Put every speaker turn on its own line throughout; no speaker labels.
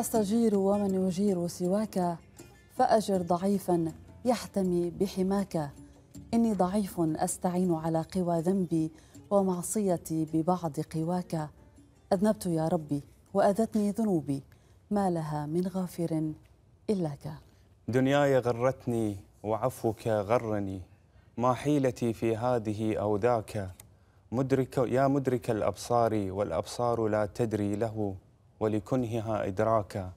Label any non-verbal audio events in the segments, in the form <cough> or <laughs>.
استجير ومن يجير سواك فأجر ضعيفا يحتمي بحماك إني ضعيف أستعين على قوى ذنبي ومعصيتي ببعض قواك أذنبت يا ربي وأذتني ذنوبي ما لها من غافر إلاك
دنياي غرتني وعفوك غرني ما حيلتي في هذه أو ذاك مدرك يا مدرك الأبصار والأبصار لا تدري له ولكنهها إدراكا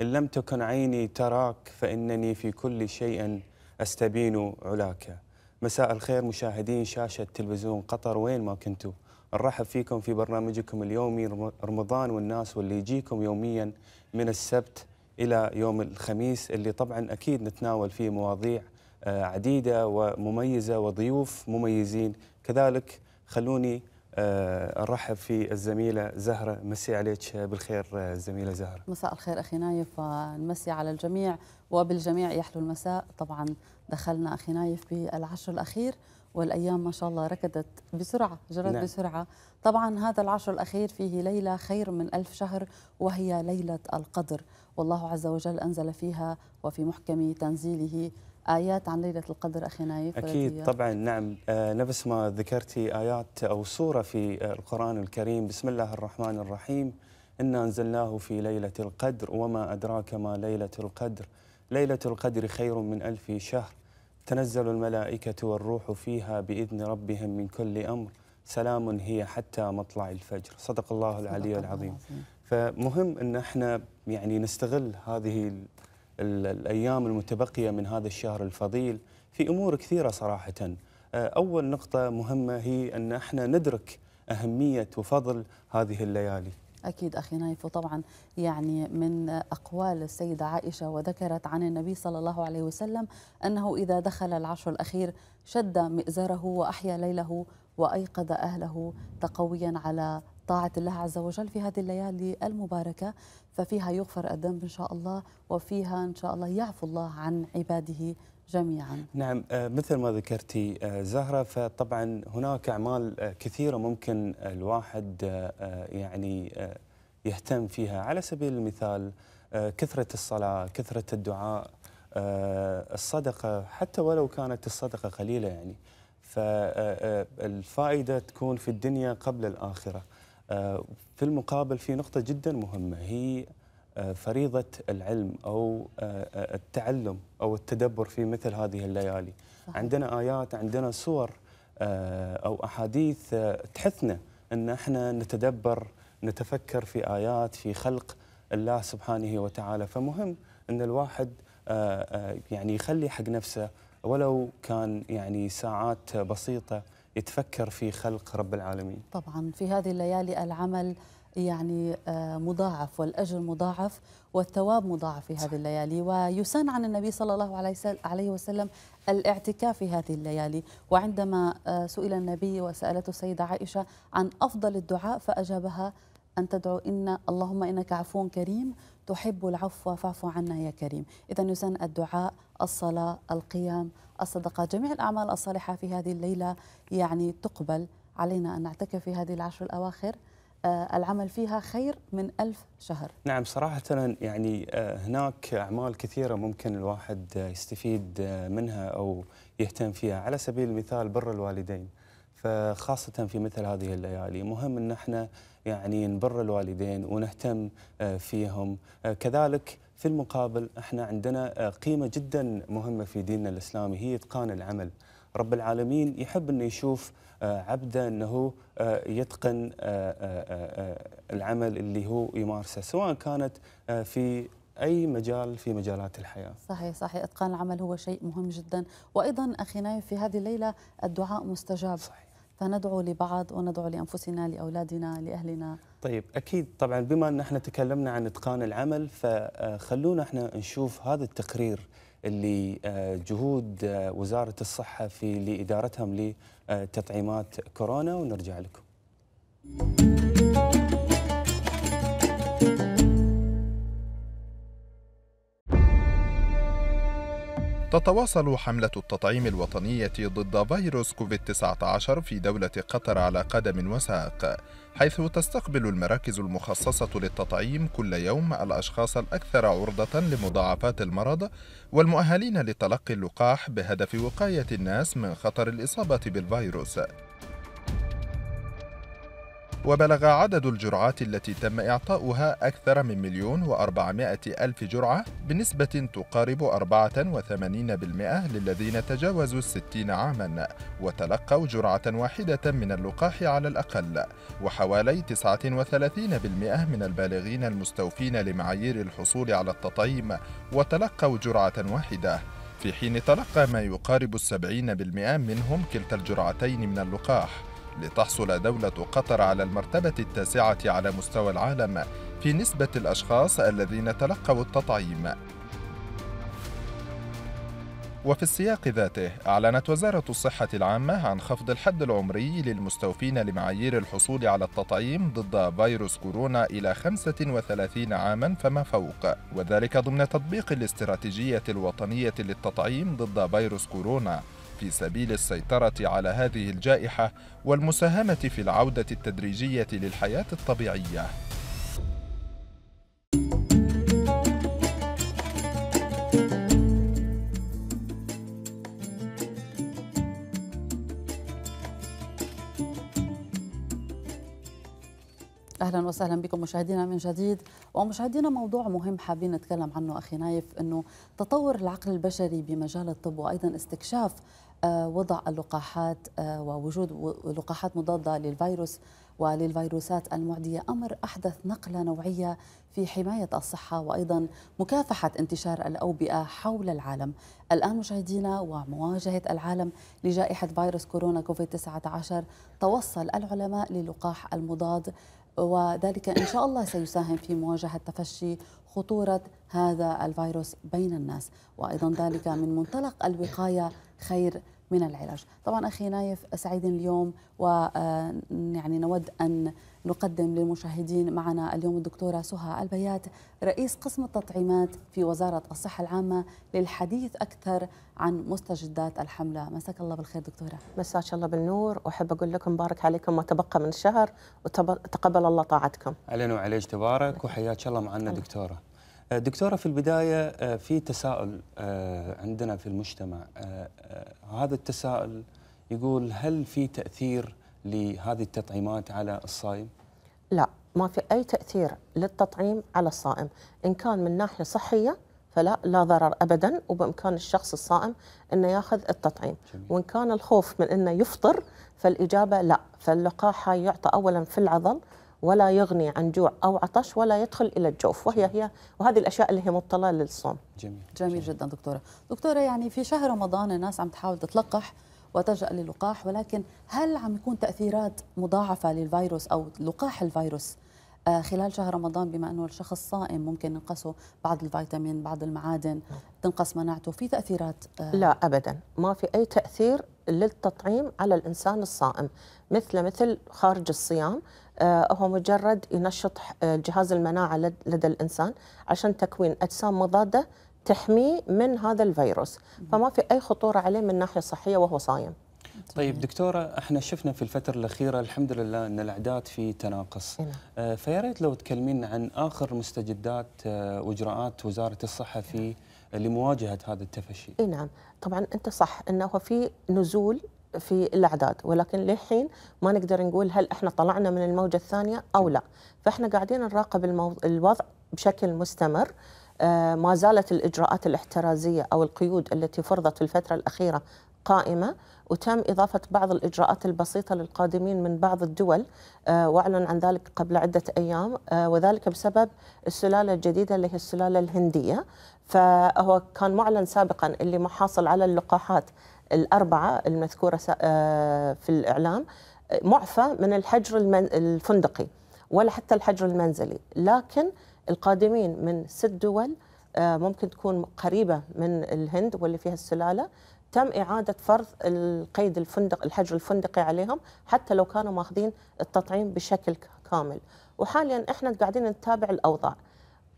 إن لم تكن عيني تراك فإنني في كل شيء أستبين علاك مساء الخير مشاهدين شاشة تلفزيون قطر وين ما كنتوا نرحب فيكم في برنامجكم اليومي رمضان والناس واللي يجيكم يوميا من السبت إلى يوم الخميس اللي طبعا أكيد نتناول فيه مواضيع آه، عديدة ومميزة وضيوف مميزين كذلك خلوني آه، نرحب في الزميلة زهرة مسي عليك بالخير الزميلة آه، زهرة
مساء الخير أخي نايف آه، نمسي على الجميع وبالجميع يحلو المساء طبعا دخلنا أخي نايف بالعشر الأخير والأيام ما شاء الله ركضت بسرعة جرت نعم. بسرعة طبعا هذا العشر الأخير فيه ليلة خير من ألف شهر وهي ليلة القدر والله عز وجل أنزل فيها وفي محكم تنزيله آيات عن ليلة القدر أخي نايف أكيد طبعا
نعم آه، نفس ما ذكرتي آيات أو سورة في آه، القرآن الكريم بسم الله الرحمن الرحيم إنا أنزلناه في ليلة القدر وما أدراك ما ليلة القدر ليلة القدر خير من ألف شهر تنزل الملائكة والروح فيها بإذن ربهم من كل أمر سلام هي حتى مطلع الفجر صدق الله العلي العظيم فمهم أن احنا يعني نستغل هذه الأيام المتبقية من هذا الشهر الفضيل في أمور كثيرة صراحة آه، أول نقطة مهمة هي أن احنا ندرك أهمية وفضل هذه الليالي
أكيد أخي نايف وطبعا يعني من أقوال السيدة عائشة وذكرت عن النبي صلى الله عليه وسلم أنه إذا دخل العشر الأخير شد مئزره وأحيا ليله وأيقظ أهله تقويا على طاعة الله عز وجل في هذه الليالي المباركة ففيها يغفر الذنب إن شاء الله وفيها إن شاء الله يعفو الله عن عباده جميعا
نعم آه، مثل ما ذكرتي آه، زهرة فطبعا هناك أعمال آه، كثيرة ممكن الواحد يعني يهتم فيها على سبيل المثال كثرة الصلاة كثرة الدعاء الصدقة حتى ولو كانت الصدقة قليلة يعني فالفائدة تكون في الدنيا قبل الآخرة آه، في المقابل في نقطة جدا مهمة هي آه، فريضة العلم أو آه، التعلم أو التدبر في مثل هذه الليالي عندنا آيات عندنا صور أو أحاديث تحثنا أن احنا نتدبر نتفكر في آيات في خلق الله سبحانه وتعالى فمهم أن الواحد يعني يخلي حق نفسه ولو كان يعني ساعات بسيطة يتفكر في خلق رب العالمين
طبعا في هذه الليالي العمل يعني آه، مضاعف والأجر مضاعف والثواب مضاعف في هذه الليالي ويسن عن النبي صلى الله عليه وسلم الاعتكاف في هذه الليالي وعندما آه، سئل النبي وسألته السيدة عائشة عن أفضل الدعاء فأجابها أن تدعو إن اللهم إنك عفو كريم تحب العفو فاعف عنا يا كريم إذا يسن الدعاء الصلاة القيام الصدقة جميع الأعمال الصالحة في هذه الليلة يعني تقبل علينا أن نعتكف في هذه العشر الأواخر آه، العمل فيها خير من ألف شهر
نعم صراحة يعني آه، هناك أعمال كثيرة ممكن الواحد يستفيد آه، منها أو يهتم فيها على سبيل المثال بر الوالدين فخاصة في مثل هذه الليالي مهم أن احنا يعني نبر الوالدين ونهتم آه، فيهم آه، كذلك في المقابل احنا عندنا آه، قيمه جدا مهمه في ديننا الاسلامي هي اتقان العمل رب العالمين يحب انه يشوف عبده انه يتقن العمل اللي هو يمارسه سواء كانت في اي مجال في مجالات الحياه.
صحيح صحيح اتقان العمل هو شيء مهم جدا وايضا اخي نايف في هذه الليله الدعاء مستجاب. صحيح. فندعو لبعض وندعو لانفسنا لاولادنا لاهلنا
طيب اكيد طبعا بما ان احنا تكلمنا عن اتقان العمل فخلونا آه، احنا نشوف هذا التقرير اللي آه، جهود آه، وزاره الصحه في لادارتهم لتطعيمات كورونا ونرجع لكم.
تتواصل حملة التطعيم الوطنية ضد فيروس كوفيد-19 في دولة قطر على قدم وساق، حيث تستقبل المراكز المخصصة للتطعيم كل يوم الأشخاص الأكثر عرضة لمضاعفات المرض والمؤهلين لتلقي اللقاح بهدف وقاية الناس من خطر الإصابة بالفيروس. وبلغ عدد الجرعات التي تم إعطاؤها أكثر من مليون وأربعمائة ألف جرعة بنسبة تقارب 84% للذين تجاوزوا الستين عاما وتلقوا جرعة واحدة من اللقاح على الأقل وحوالي 39% من البالغين المستوفين لمعايير الحصول على التطعيم وتلقوا جرعة واحدة في حين تلقى ما يقارب السبعين بالمئة منهم كلتا الجرعتين من اللقاح لتحصل دولة قطر على المرتبة التاسعة على مستوى العالم في نسبة الأشخاص الذين تلقوا التطعيم وفي السياق ذاته أعلنت وزارة الصحة العامة عن خفض الحد العمري للمستوفين لمعايير الحصول على التطعيم ضد فيروس كورونا إلى 35 عاما فما فوق وذلك ضمن تطبيق الاستراتيجية الوطنية للتطعيم ضد فيروس كورونا في سبيل السيطرة على هذه الجائحة والمساهمة في العودة التدريجية للحياة الطبيعية.
اهلا وسهلا بكم مشاهدينا من جديد ومشاهدينا موضوع مهم حابين نتكلم عنه اخي نايف انه تطور العقل البشري بمجال الطب وايضا استكشاف آه، وضع اللقاحات آه، ووجود لقاحات مضادة للفيروس وللفيروسات المعدية أمر أحدث نقلة نوعية في حماية الصحة وأيضا مكافحة انتشار الأوبئة حول العالم الآن مشاهدينا ومواجهة العالم لجائحة فيروس كورونا كوفيد 19 توصل العلماء للقاح المضاد وذلك إن شاء الله سيساهم في مواجهة تفشي خطورة هذا الفيروس بين الناس وأيضا ذلك من منطلق الوقاية خير من العلاج طبعا أخي نايف سعيد اليوم ويعني نود أن نقدم للمشاهدين معنا اليوم الدكتورة سهى البيات رئيس قسم التطعيمات في وزارة الصحة العامة
للحديث أكثر عن مستجدات الحملة مساك الله بالخير دكتورة مساك الله بالنور وأحب أقول لكم بارك عليكم ما تبقى من الشهر وتقبل الله طاعتكم
علينا وعليك تبارك وحياك الله معنا دكتورة أه، دكتورة في البداية أه، في تساؤل أه، عندنا في المجتمع هذا التساؤل يقول هل في تأثير لهذه التطعيمات على الصائم؟
لا ما في أي تأثير للتطعيم على الصائم إن كان من ناحية صحية فلا لا ضرر ابدا وبامكان الشخص الصائم انه ياخذ التطعيم جميل. وان كان الخوف من انه يفطر فالاجابه لا فاللقاح يعطى اولا في العضل ولا يغني عن جوع او عطش ولا يدخل الى الجوف وهي هي وهذه الاشياء اللي هي مبطله للصوم جميل جميل, جميل جدا دكتوره
دكتوره يعني في شهر رمضان الناس عم تحاول تتلقح وتلجأ للقاح ولكن هل عم يكون تأثيرات مضاعفة للفيروس أو لقاح الفيروس آه، خلال شهر رمضان بما انه الشخص صائم ممكن ينقصه بعض الفيتامين بعض المعادن تنقص
مناعته في تاثيرات آه؟ لا ابدا ما في اي تاثير للتطعيم على الانسان الصائم مثل مثل خارج الصيام آه، هو مجرد ينشط جهاز المناعه لدى الانسان عشان تكوين اجسام مضاده تحميه من هذا الفيروس فما في أي خطورة عليه من الناحية الصحية وهو صايم
طيب دكتورة احنا شفنا في الفترة الأخيرة الحمد لله أن الأعداد في تناقص إيه نعم. آه، فيا ريت لو تكلمين عن آخر مستجدات آه، وإجراءات وزارة الصحة في لمواجهة هذا التفشي
اي نعم طبعا أنت صح أنه في نزول في الاعداد ولكن للحين ما نقدر نقول هل احنا طلعنا من الموجه الثانيه او لا فاحنا قاعدين نراقب الوضع بشكل مستمر آه، ما زالت الإجراءات الاحترازية أو القيود التي فرضت في الفترة الأخيرة قائمة وتم إضافة بعض الإجراءات البسيطة للقادمين من بعض الدول آه، وأعلن عن ذلك قبل عدة أيام آه، وذلك بسبب السلالة الجديدة اللي هي السلالة الهندية فهو كان معلن سابقا اللي محاصل على اللقاحات الأربعة المذكورة في الإعلام معفى من الحجر الفندقي ولا حتى الحجر المنزلي لكن القادمين من ست دول آه، ممكن تكون قريبة من الهند واللي فيها السلالة تم إعادة فرض القيد الفندق الحجر الفندقي عليهم حتى لو كانوا ماخذين التطعيم بشكل كامل وحاليا إحنا قاعدين نتابع الأوضاع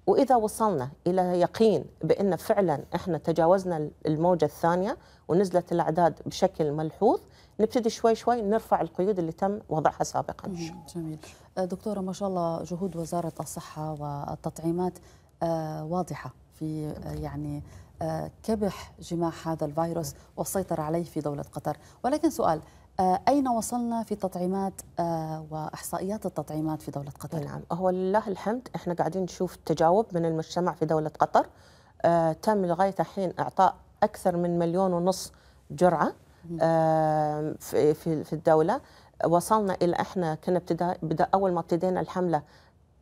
وإذا وصلنا إلى يقين بأن فعلا إحنا تجاوزنا الموجة الثانية ونزلت الأعداد بشكل ملحوظ نبتدي شوي شوي نرفع القيود اللي تم وضعها سابقا جميل
دكتورة ما شاء الله جهود وزارة الصحة والتطعيمات آه، واضحة في آه، يعني آه، كبح جماح هذا الفيروس والسيطرة عليه في دولة قطر ولكن سؤال أين
وصلنا في التطعيمات وإحصائيات التطعيمات في دولة قطر؟ نعم هو لله الحمد إحنا قاعدين نشوف تجاوب من المجتمع في دولة قطر تم لغاية الحين إعطاء أكثر من مليون ونص جرعة في, في الدولة وصلنا الى احنا كنا بدا اول ما ابتدينا الحمله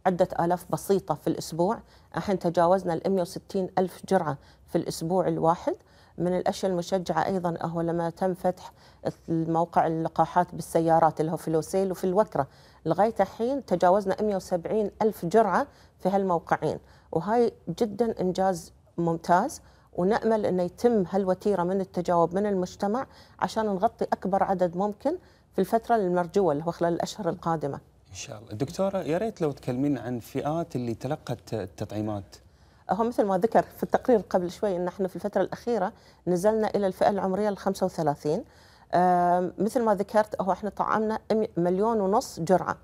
عدة آلاف بسيطة في الأسبوع الحين تجاوزنا ال 160 ألف جرعة في الأسبوع الواحد من الأشياء المشجعة أيضا هو لما تم فتح موقع اللقاحات بالسيارات اللي هو في الوسيل وفي الوكرة لغاية الحين تجاوزنا 170 ألف جرعة في هالموقعين وهاي جدا إنجاز ممتاز ونأمل أن يتم هالوتيرة من التجاوب من المجتمع عشان نغطي أكبر عدد ممكن في الفترة المرجوة اللي هو خلال الأشهر القادمة
إن شاء الله دكتورة يا ريت لو تكلمين عن فئات اللي تلقت التطعيمات
هو مثل ما ذكر في التقرير قبل شوي أن احنا في الفترة الأخيرة نزلنا إلى الفئة العمرية ال 35 مثل ما ذكرت هو احنا طعمنا مليون ونص جرعة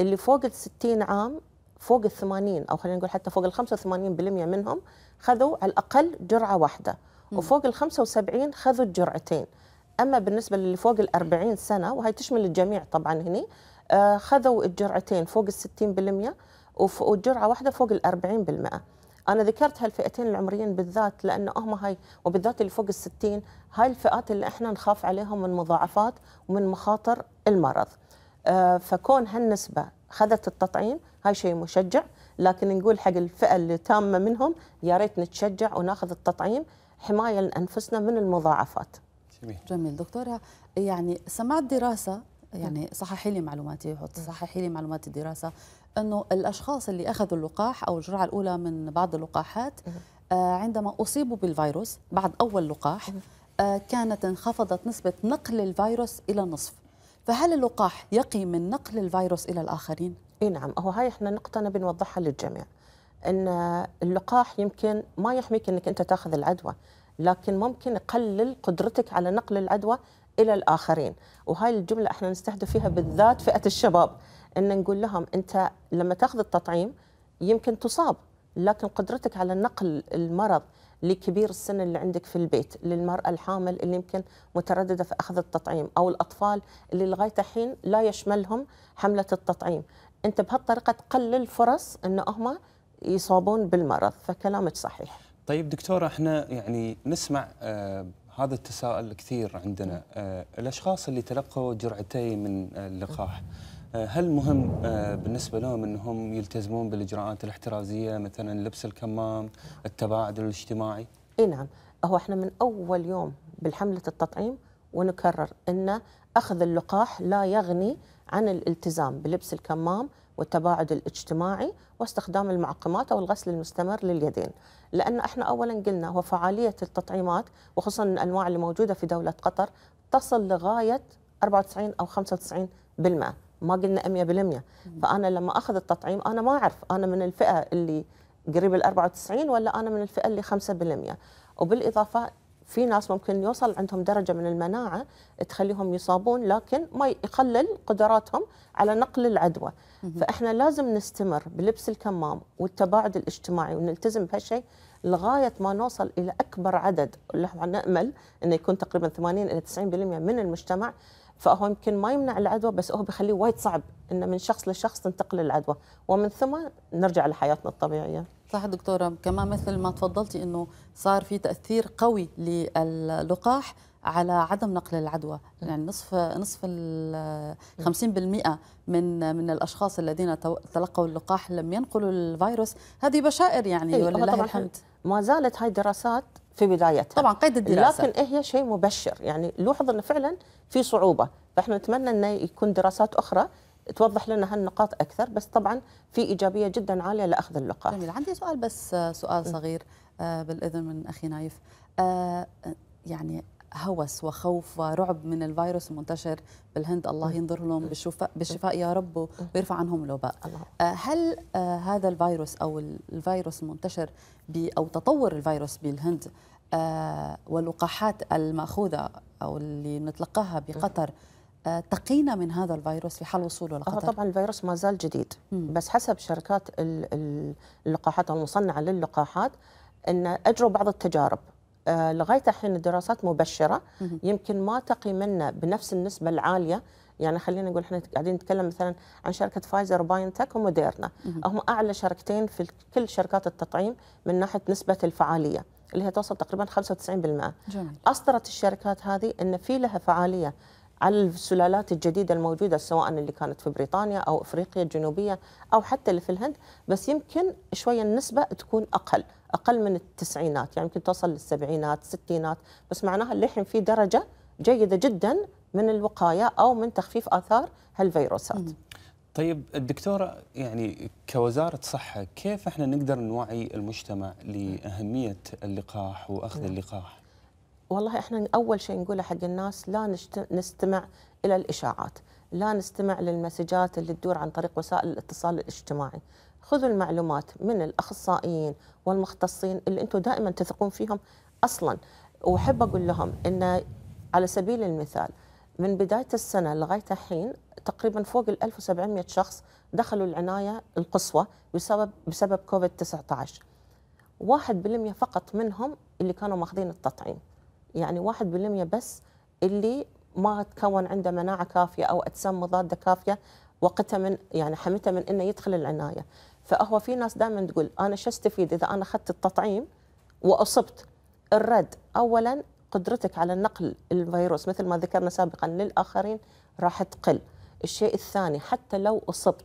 اللي فوق ال 60 عام فوق ال 80 أو خلينا نقول حتى فوق ال 85% منهم خذوا على الأقل جرعة واحدة وفوق ال 75 خذوا الجرعتين اما بالنسبه للي فوق ال 40 سنه وهي تشمل الجميع طبعا هني آه، خذوا الجرعتين فوق ال 60% وجرعه واحده فوق ال 40% انا ذكرت هالفئتين العمريين بالذات لانه هم هاي وبالذات اللي فوق ال 60 هاي الفئات اللي احنا نخاف عليهم من مضاعفات ومن مخاطر المرض آه، فكون هالنسبه خذت التطعيم هاي شيء مشجع لكن نقول حق الفئه اللي تامه منهم يا ريت نتشجع وناخذ التطعيم حمايه لانفسنا من المضاعفات جميل, جميل. دكتوره يعني سمعت دراسه
يعني صححي لي معلوماتي صححي لي معلومات الدراسه انه الاشخاص اللي اخذوا اللقاح او الجرعه الاولى من بعض اللقاحات آه، عندما اصيبوا بالفيروس بعد اول لقاح آه، كانت انخفضت نسبه نقل الفيروس الى نصف
فهل اللقاح يقي من نقل الفيروس الى الاخرين اي نعم هو هاي احنا نقطه نبي نوضحها للجميع ان اللقاح يمكن ما يحميك انك انت تاخذ العدوى لكن ممكن يقلل قدرتك على نقل العدوى الى الاخرين وهاي الجمله احنا نستهدف فيها بالذات فئه الشباب ان نقول لهم انت لما تاخذ التطعيم يمكن تصاب لكن قدرتك على نقل المرض لكبير السن اللي عندك في البيت للمرأة الحامل اللي يمكن مترددة في أخذ التطعيم أو الأطفال اللي لغاية الحين لا يشملهم حملة التطعيم أنت بهالطريقة تقلل فرص أن هم يصابون بالمرض فكلامك صحيح
طيب دكتوره احنا يعني نسمع آه هذا التساؤل كثير عندنا آه الاشخاص اللي تلقوا جرعتين من اللقاح آه هل مهم آه بالنسبه لهم انهم يلتزمون بالاجراءات الاحترازيه مثلا لبس الكمام التباعد الاجتماعي
اي نعم هو احنا من اول يوم بالحمله التطعيم ونكرر ان اخذ اللقاح لا يغني عن الالتزام بلبس الكمام والتباعد الاجتماعي واستخدام المعقمات او الغسل المستمر لليدين، لان احنا اولا قلنا هو فعاليه التطعيمات وخصوصا الانواع اللي موجوده في دوله قطر تصل لغايه 94 او 95% ما قلنا 100% فانا لما اخذ التطعيم انا ما اعرف انا من الفئه اللي قريب ال 94 ولا انا من الفئه اللي 5% وبالاضافه في ناس ممكن يوصل عندهم درجة من المناعة تخليهم يصابون لكن ما يقلل قدراتهم على نقل العدوى فإحنا لازم نستمر بلبس الكمام والتباعد الاجتماعي ونلتزم بهالشيء لغاية ما نوصل إلى أكبر عدد اللي احنا نأمل أنه يكون تقريبا 80 إلى 90% من المجتمع فهو يمكن ما يمنع العدوى بس هو بيخليه وايد صعب انه من شخص لشخص تنتقل العدوى ومن ثم نرجع لحياتنا الطبيعيه صح
دكتوره كمان مثل ما تفضلتي انه صار في تاثير قوي للقاح على عدم نقل العدوى يعني نصف نصف ال 50% من من الاشخاص الذين تلقوا اللقاح لم ينقلوا
الفيروس هذه بشائر يعني إيه ولله الحمد ما زالت هاي الدراسات في بدايتها طبعا قيد الدراسه لكن إيه، هي إيه شيء مبشر يعني لوحظ انه فعلا في صعوبه فاحنا نتمنى انه يكون دراسات اخرى توضح لنا هالنقاط اكثر بس طبعا في ايجابيه جدا عاليه لاخذ اللقاح
جميل عندي سؤال بس آه، سؤال صغير آه، بالاذن من اخي نايف آه، يعني هوس وخوف ورعب من الفيروس المنتشر بالهند الله ينظر لهم بالشفاء, بالشفاء يا رب ويرفع عنهم الوباء هل هذا الفيروس أو الفيروس المنتشر أو تطور الفيروس بالهند واللقاحات المأخوذة أو اللي نتلقاها بقطر تقينا
من هذا الفيروس في حال وصوله آه، لقطر؟ طبعا الفيروس ما زال جديد مم. بس حسب شركات اللقاحات المصنعه للقاحات ان اجروا بعض التجارب آه، لغايه الحين الدراسات مبشره مم. يمكن ما تقي منا بنفس النسبه العاليه يعني خلينا نقول احنا قاعدين نتكلم مثلا عن شركه فايزر باينتك وموديرنا هم اعلى شركتين في كل شركات التطعيم من ناحيه نسبه الفعاليه اللي هي توصل تقريبا 95% جميل. اصدرت الشركات هذه ان في لها فعاليه على السلالات الجديدة الموجودة سواء اللي كانت في بريطانيا أو أفريقيا الجنوبية أو حتى اللي في الهند بس يمكن شوية النسبة تكون أقل أقل من التسعينات يعني يمكن توصل للسبعينات الستينات بس معناها للحين في درجة جيدة جدا من الوقاية أو من تخفيف آثار هالفيروسات
طيب الدكتورة يعني كوزارة صحة كيف احنا نقدر نوعي المجتمع لأهمية اللقاح وأخذ نعم. اللقاح؟
والله احنا اول شيء نقوله حق الناس لا نستمع الى الاشاعات، لا نستمع للمسجات اللي تدور عن طريق وسائل الاتصال الاجتماعي. خذوا المعلومات من الاخصائيين والمختصين اللي انتم دائما تثقون فيهم اصلا. واحب اقول لهم ان على سبيل المثال من بدايه السنه لغايه الحين تقريبا فوق ال 1700 شخص دخلوا العنايه القصوى بسبب بسبب كوفيد 19. 1% فقط منهم اللي كانوا ماخذين التطعيم. يعني واحد بالمية بس اللي ما تكون عنده مناعة كافية أو أجسام مضادة كافية وقتها من يعني حمته من انه يدخل العنايه فهو في ناس دائما تقول انا شو استفيد اذا انا اخذت التطعيم واصبت الرد اولا قدرتك على نقل الفيروس مثل ما ذكرنا سابقا للاخرين راح تقل الشيء الثاني حتى لو اصبت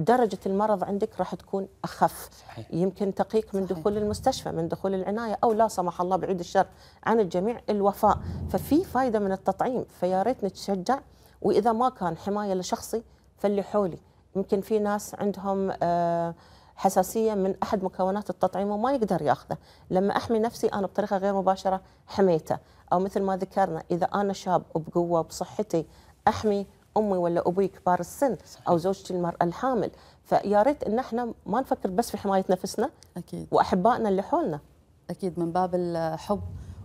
درجة المرض عندك راح تكون أخف صحيح. يمكن تقيك من صحيح. دخول المستشفى من دخول العناية أو لا سمح الله بعيد الشر عن الجميع الوفاء ففي فايدة من التطعيم فيا ريت نتشجع وإذا ما كان حماية لشخصي فاللي حولي يمكن في ناس عندهم آه، حساسيه من احد مكونات التطعيم وما يقدر ياخذه، لما احمي نفسي انا بطريقه غير مباشره حميته، او مثل ما ذكرنا اذا انا شاب وبقوه وبصحتي احمي امي ولا ابوي كبار السن صحيح. او زوجتي المراه الحامل فيا ريت ان احنا ما نفكر بس في حمايه نفسنا اكيد واحبائنا اللي حولنا اكيد من باب الحب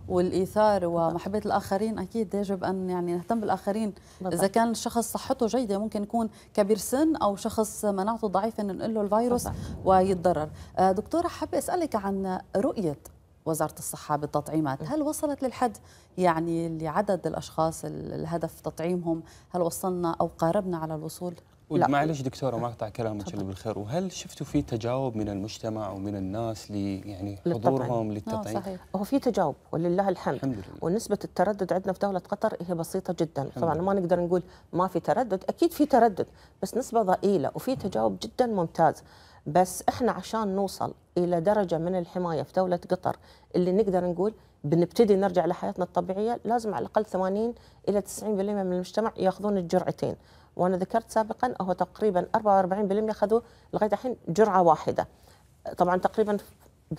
والايثار ومحبه الاخرين اكيد يجب ان يعني نهتم بالاخرين بالضبط. اذا كان الشخص صحته جيده ممكن يكون كبير سن او شخص مناعته ضعيفه ننقل له الفيروس بالضبط. ويتضرر آه، دكتوره حابه اسالك عن رؤيه وزارة الصحة بالتطعيمات هل وصلت للحد يعني لعدد الأشخاص الهدف تطعيمهم هل وصلنا أو قاربنا على الوصول؟ لا معلش
دكتوره ما اقطع كلامك الا بالخير وهل شفتوا في تجاوب من المجتمع ومن الناس لي يعني حضورهم آه، للتطعيم صحيح
هو في تجاوب ولله الحمد الحمد لله. ونسبه التردد عندنا في دوله قطر هي بسيطه جدا طبعا ما نقدر نقول ما في تردد اكيد في تردد بس نسبه ضئيله وفي تجاوب جدا ممتاز بس احنا عشان نوصل الى درجه من الحمايه في دوله قطر اللي نقدر نقول بنبتدي نرجع لحياتنا الطبيعيه لازم على الاقل 80 الى 90% من المجتمع ياخذون الجرعتين وانا ذكرت سابقا هو تقريبا 44% خذوا لغايه الحين جرعه واحده طبعا تقريبا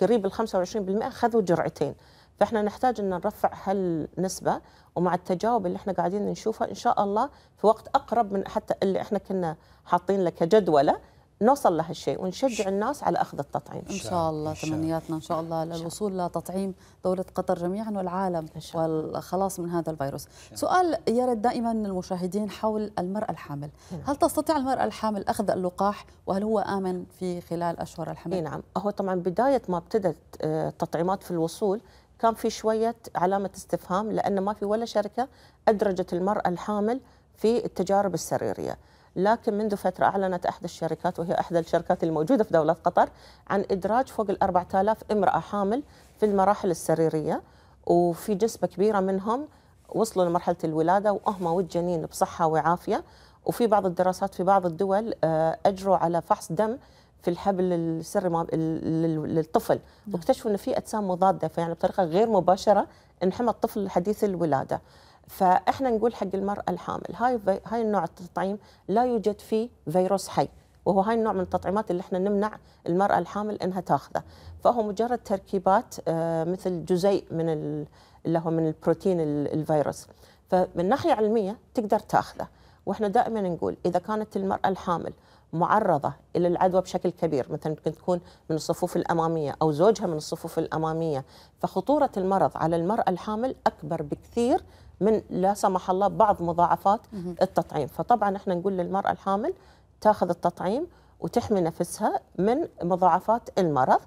قريب ال 25% خذوا جرعتين فاحنا نحتاج ان نرفع هالنسبه ومع التجاوب اللي احنا قاعدين نشوفه ان شاء الله في وقت اقرب من حتى اللي احنا كنا حاطين لك جدوله نوصل لهالشيء ونشجع الناس على اخذ التطعيم ان شاء
الله تمنياتنا ان شاء الله للوصول لتطعيم دوله قطر جميعا والعالم والخلاص من هذا الفيروس سؤال يرد دائما المشاهدين حول
المراه الحامل نعم. هل تستطيع المراه الحامل اخذ اللقاح وهل هو امن في خلال اشهر الحمل نعم هو طبعا بدايه ما ابتدت آه، التطعيمات في الوصول كان في شويه علامه استفهام لان ما في ولا شركه ادرجت المراه الحامل في التجارب السريريه لكن منذ فترة أعلنت أحد الشركات وهي أحدى الشركات الموجودة في دولة قطر عن إدراج فوق ال 4000 امرأة حامل في المراحل السريرية وفي نسبة كبيرة منهم وصلوا لمرحلة الولادة وأهما والجنين بصحة وعافية وفي بعض الدراسات في بعض الدول آه، أجروا على فحص دم في الحبل السري للطفل نعم. واكتشفوا أن في أجسام مضادة فيعني بطريقة غير مباشرة انحمى الطفل حديث الولادة فاحنا نقول حق المراه الحامل هاي هاي النوع التطعيم لا يوجد فيه فيروس حي وهو هاي النوع من التطعيمات اللي احنا نمنع المراه الحامل انها تاخذه فهو مجرد تركيبات آه، مثل جزيء من اللي هو من البروتين الفيروس فمن ناحيه علميه تقدر تاخذه واحنا دائما نقول اذا كانت المراه الحامل معرضه الى العدوى بشكل كبير مثلا ممكن تكون من الصفوف الاماميه او زوجها من الصفوف الاماميه فخطوره المرض على المراه الحامل اكبر بكثير من لا سمح الله بعض مضاعفات التطعيم فطبعا احنا نقول للمرأة الحامل تاخذ التطعيم وتحمي نفسها من مضاعفات المرض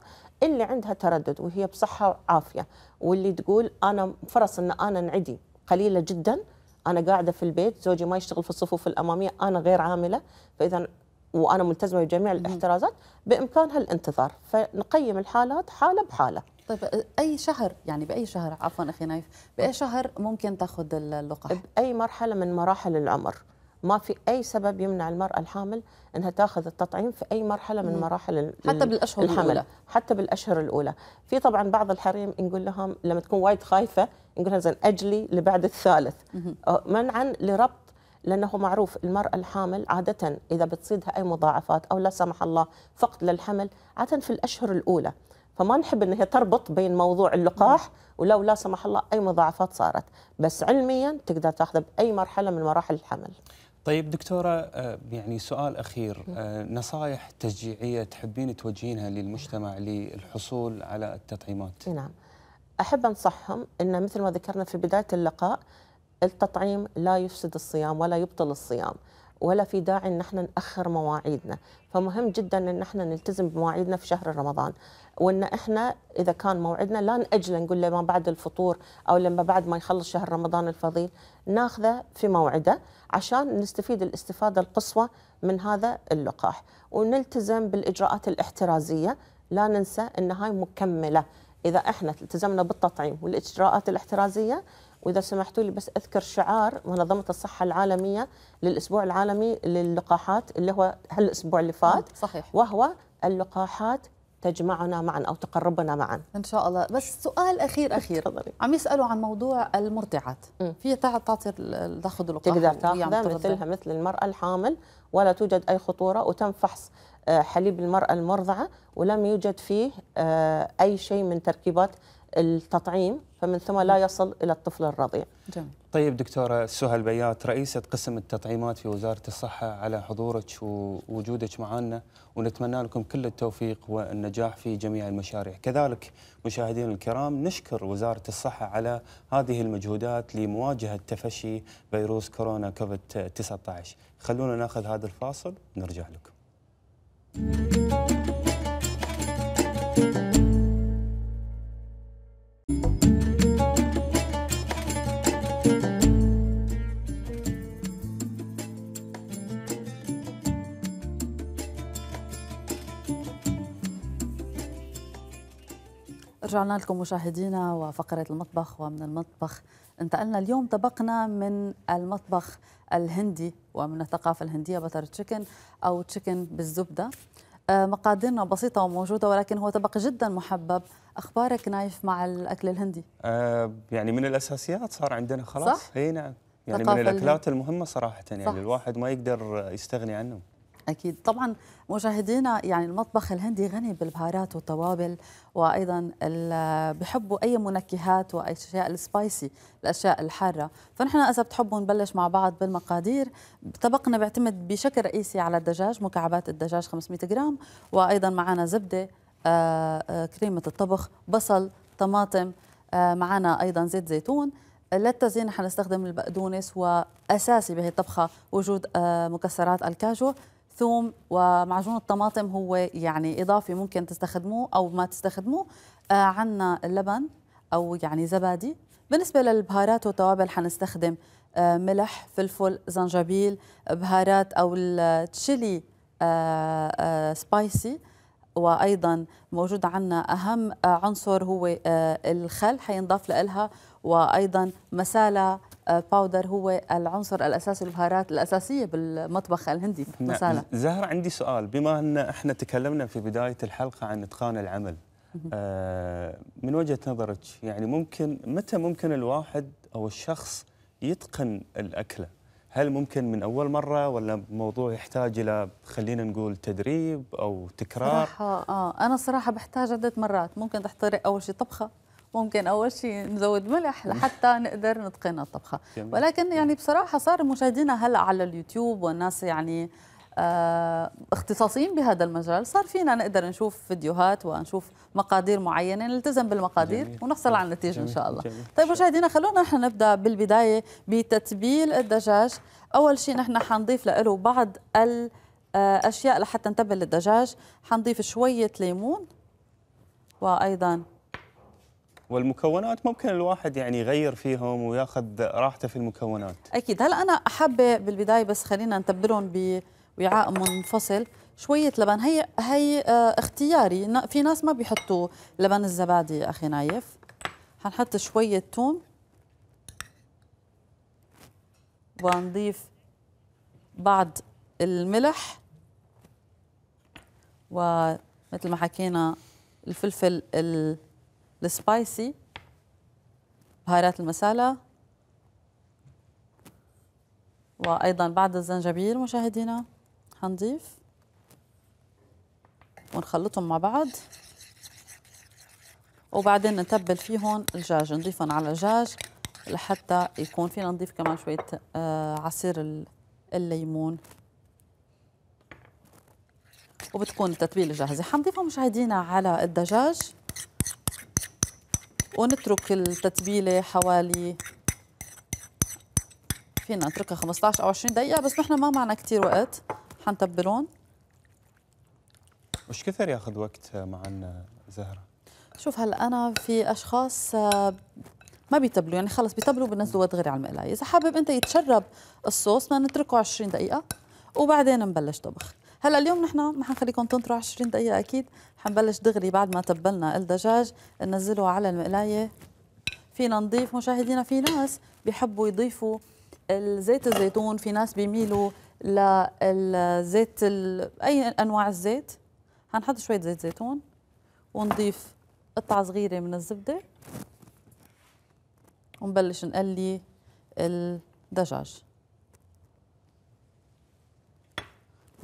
اللي عندها تردد وهي بصحة وعافية واللي تقول أنا فرص أن أنا انعدي قليلة جدا أنا قاعدة في البيت زوجي ما يشتغل في الصفوف الأمامية أنا غير عاملة فإذا وانا ملتزمه بجميع الاحترازات بامكانها الانتظار فنقيم الحالات حاله بحاله طيب اي شهر يعني باي شهر عفوا اخي نايف باي شهر ممكن تاخذ اللقاح باي مرحله من مراحل العمر ما في اي سبب يمنع المراه الحامل انها تاخذ التطعيم في اي مرحله من مراحل حتى بالاشهر الحمل. الاولى حتى بالاشهر الاولى في طبعا بعض الحريم نقول لهم لما تكون وايد خايفه نقول لها زين اجلي لبعد الثالث منعا لربط لأنه معروف المرأة الحامل عادة إذا بتصيدها أي مضاعفات أو لا سمح الله فقد للحمل عادة في الأشهر الأولى فما نحب أن هي تربط بين موضوع اللقاح ولو لا سمح الله أي مضاعفات صارت بس علميا تقدر تاخذه بأي مرحلة من مراحل الحمل
طيب دكتورة آه، يعني سؤال أخير آه، نصائح تشجيعية تحبين توجهينها للمجتمع للحصول على التطعيمات
نعم أحب أنصحهم أن مثل ما ذكرنا في بداية اللقاء التطعيم لا يفسد الصيام ولا يبطل الصيام ولا في داعي ان احنا ناخر مواعيدنا فمهم جدا ان احنا نلتزم بمواعيدنا في شهر رمضان وان احنا اذا كان موعدنا لا ناجله نقول لما بعد الفطور او لما بعد ما يخلص شهر رمضان الفضيل ناخذه في موعده عشان نستفيد الاستفاده القصوى من هذا اللقاح ونلتزم بالاجراءات الاحترازيه لا ننسى ان هاي مكمله اذا احنا التزمنا بالتطعيم والاجراءات الاحترازيه واذا سمحتوا لي بس اذكر شعار منظمه الصحه العالميه للاسبوع العالمي للقاحات اللي هو هالاسبوع اللي فات صحيح وهو اللقاحات تجمعنا معا او تقربنا معا ان شاء الله بس سؤال اخير اخير تفضلي عم يسالوا عن موضوع
المرضعات
في تعطي تاخذ اللقاح تقدر تاخذها مثلها مثل المراه الحامل ولا توجد اي خطوره وتم فحص آه، حليب المراه المرضعه ولم يوجد فيه آه، اي شيء من تركيبات التطعيم فمن ثم لا يصل إلى الطفل الرضيع جميل.
طيب دكتورة سهى البيات رئيسة قسم التطعيمات في وزارة الصحة على حضورك ووجودك معنا ونتمنى لكم كل التوفيق والنجاح في جميع المشاريع كذلك مشاهدينا الكرام نشكر وزارة الصحة على هذه المجهودات لمواجهة تفشي فيروس كورونا كوفيد 19 خلونا ناخذ هذا الفاصل ونرجع لكم
رجعنا لكم مشاهدينا وفقرة المطبخ ومن المطبخ انتقلنا اليوم طبقنا من المطبخ الهندي ومن الثقافة الهندية بتر تشيكن أو تشيكن بالزبدة آه، مقاديرنا بسيطة وموجودة ولكن هو طبق جدا محبب أخبارك نايف مع الأكل الهندي
آه يعني من الأساسيات صار عندنا خلاص صح؟ هي إيه، نعم يعني من الأكلات المهمة صراحة يعني صح. الواحد ما يقدر يستغني عنهم
أكيد طبعا مشاهدينا يعني المطبخ الهندي غني بالبهارات والتوابل وأيضا بحبوا أي منكهات وأشياء السبايسي الأشياء الحارة فنحن إذا بتحبوا نبلش مع بعض بالمقادير طبقنا بيعتمد بشكل رئيسي على الدجاج مكعبات الدجاج 500 جرام وأيضا معنا زبدة آه، آه، كريمة الطبخ بصل طماطم آه، معنا أيضا زيت زيتون للتزيين حنستخدم البقدونس واساسي بهي الطبخه وجود مكسرات الكاجو ثوم ومعجون الطماطم هو يعني إضافي ممكن تستخدموه أو ما تستخدموه آه عندنا اللبن أو يعني زبادي بالنسبة للبهارات والتوابل حنستخدم آه ملح فلفل زنجبيل بهارات أو التشيلي آه, آه، سبايسي وايضا موجود عندنا اهم آه، عنصر هو آه، الخل حينضاف لها وايضا مساله باودر هو العنصر الاساسي البهارات الاساسيه بالمطبخ الهندي مثلا نعم.
زهره عندي سؤال بما ان احنا تكلمنا في بدايه الحلقه عن اتقان العمل آه من وجهه نظرك يعني ممكن متى ممكن الواحد او الشخص يتقن الاكله هل ممكن من اول مره ولا موضوع يحتاج الى خلينا نقول تدريب او تكرار؟
صراحه اه انا صراحه بحتاج عده مرات ممكن تحترق اول شيء طبخه ممكن اول شيء نزود ملح لحتى نقدر نتقن الطبخه ولكن يعني بصراحه صار مشاهدينا هلا على اليوتيوب والناس يعني آه اختصاصيين بهذا المجال صار فينا نقدر نشوف فيديوهات ونشوف مقادير معينه نلتزم بالمقادير جميل. ونحصل على النتيجه ان شاء الله جميل. طيب مشاهدينا خلونا نحن نبدا بالبدايه بتتبيل الدجاج اول شيء نحن حنضيف له بعض الاشياء لحتى نتبل الدجاج حنضيف شويه ليمون وايضا
والمكونات ممكن الواحد يعني يغير فيهم وياخذ راحته في المكونات
اكيد هلا انا حابه بالبدايه بس خلينا نتبلهم بوعاء منفصل شويه لبن هي هي آه، اختياري في ناس ما بيحطوا لبن الزبادي اخي نايف حنحط شويه ثوم ونضيف بعض الملح ومثل ما حكينا الفلفل ال السبايسي بهارات المسالة وأيضا بعد الزنجبيل مشاهدينا هنضيف ونخلطهم مع بعض وبعدين نتبل فيهم الدجاج نضيفهم على الدجاج لحتى يكون فينا نضيف كمان شوية آه، عصير الليمون وبتكون التتبيلة جاهزة حنضيفهم مشاهدينا على الدجاج ونترك التتبيله حوالي فينا نتركها 15 او 20 دقيقه بس نحن ما معنا كثير وقت حنتبلهم
وش كثر ياخذ وقت معنا زهره
شوف هلا انا في اشخاص آه، ما بيتبلوا يعني خلص بيتبلوا بنزلوا دغري على المقلايه اذا حابب انت يتشرب الصوص بدنا نتركه 20 دقيقه وبعدين نبلش طبخ هلا اليوم نحن ما حنخليكم تنطروا 20 دقيقه اكيد حنبلش دغري بعد ما تبلنا الدجاج ننزله على المقلايه فينا نضيف مشاهدينا في ناس بيحبوا يضيفوا الزيت الزيتون في ناس بيميلوا للزيت ال... اي انواع الزيت هنحط شويه زيت زيتون ونضيف قطعه صغيره من الزبده ونبلش نقلي الدجاج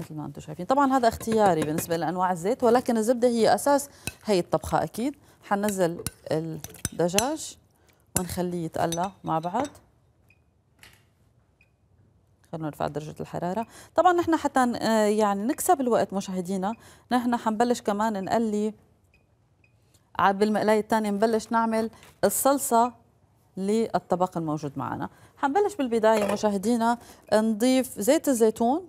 مثل ما انتم شايفين طبعا هذا اختياري بالنسبه لانواع الزيت ولكن الزبده هي اساس هي الطبخه اكيد حنزل الدجاج ونخليه يتقلى مع بعض خلونا نرفع درجة الحرارة طبعا نحن حتى آه، يعني نكسب الوقت مشاهدينا نحن حنبلش كمان نقلي بالمقلاية الثانية نبلش نعمل الصلصة للطبق الموجود معنا حنبلش بالبداية مشاهدينا نضيف زيت الزيتون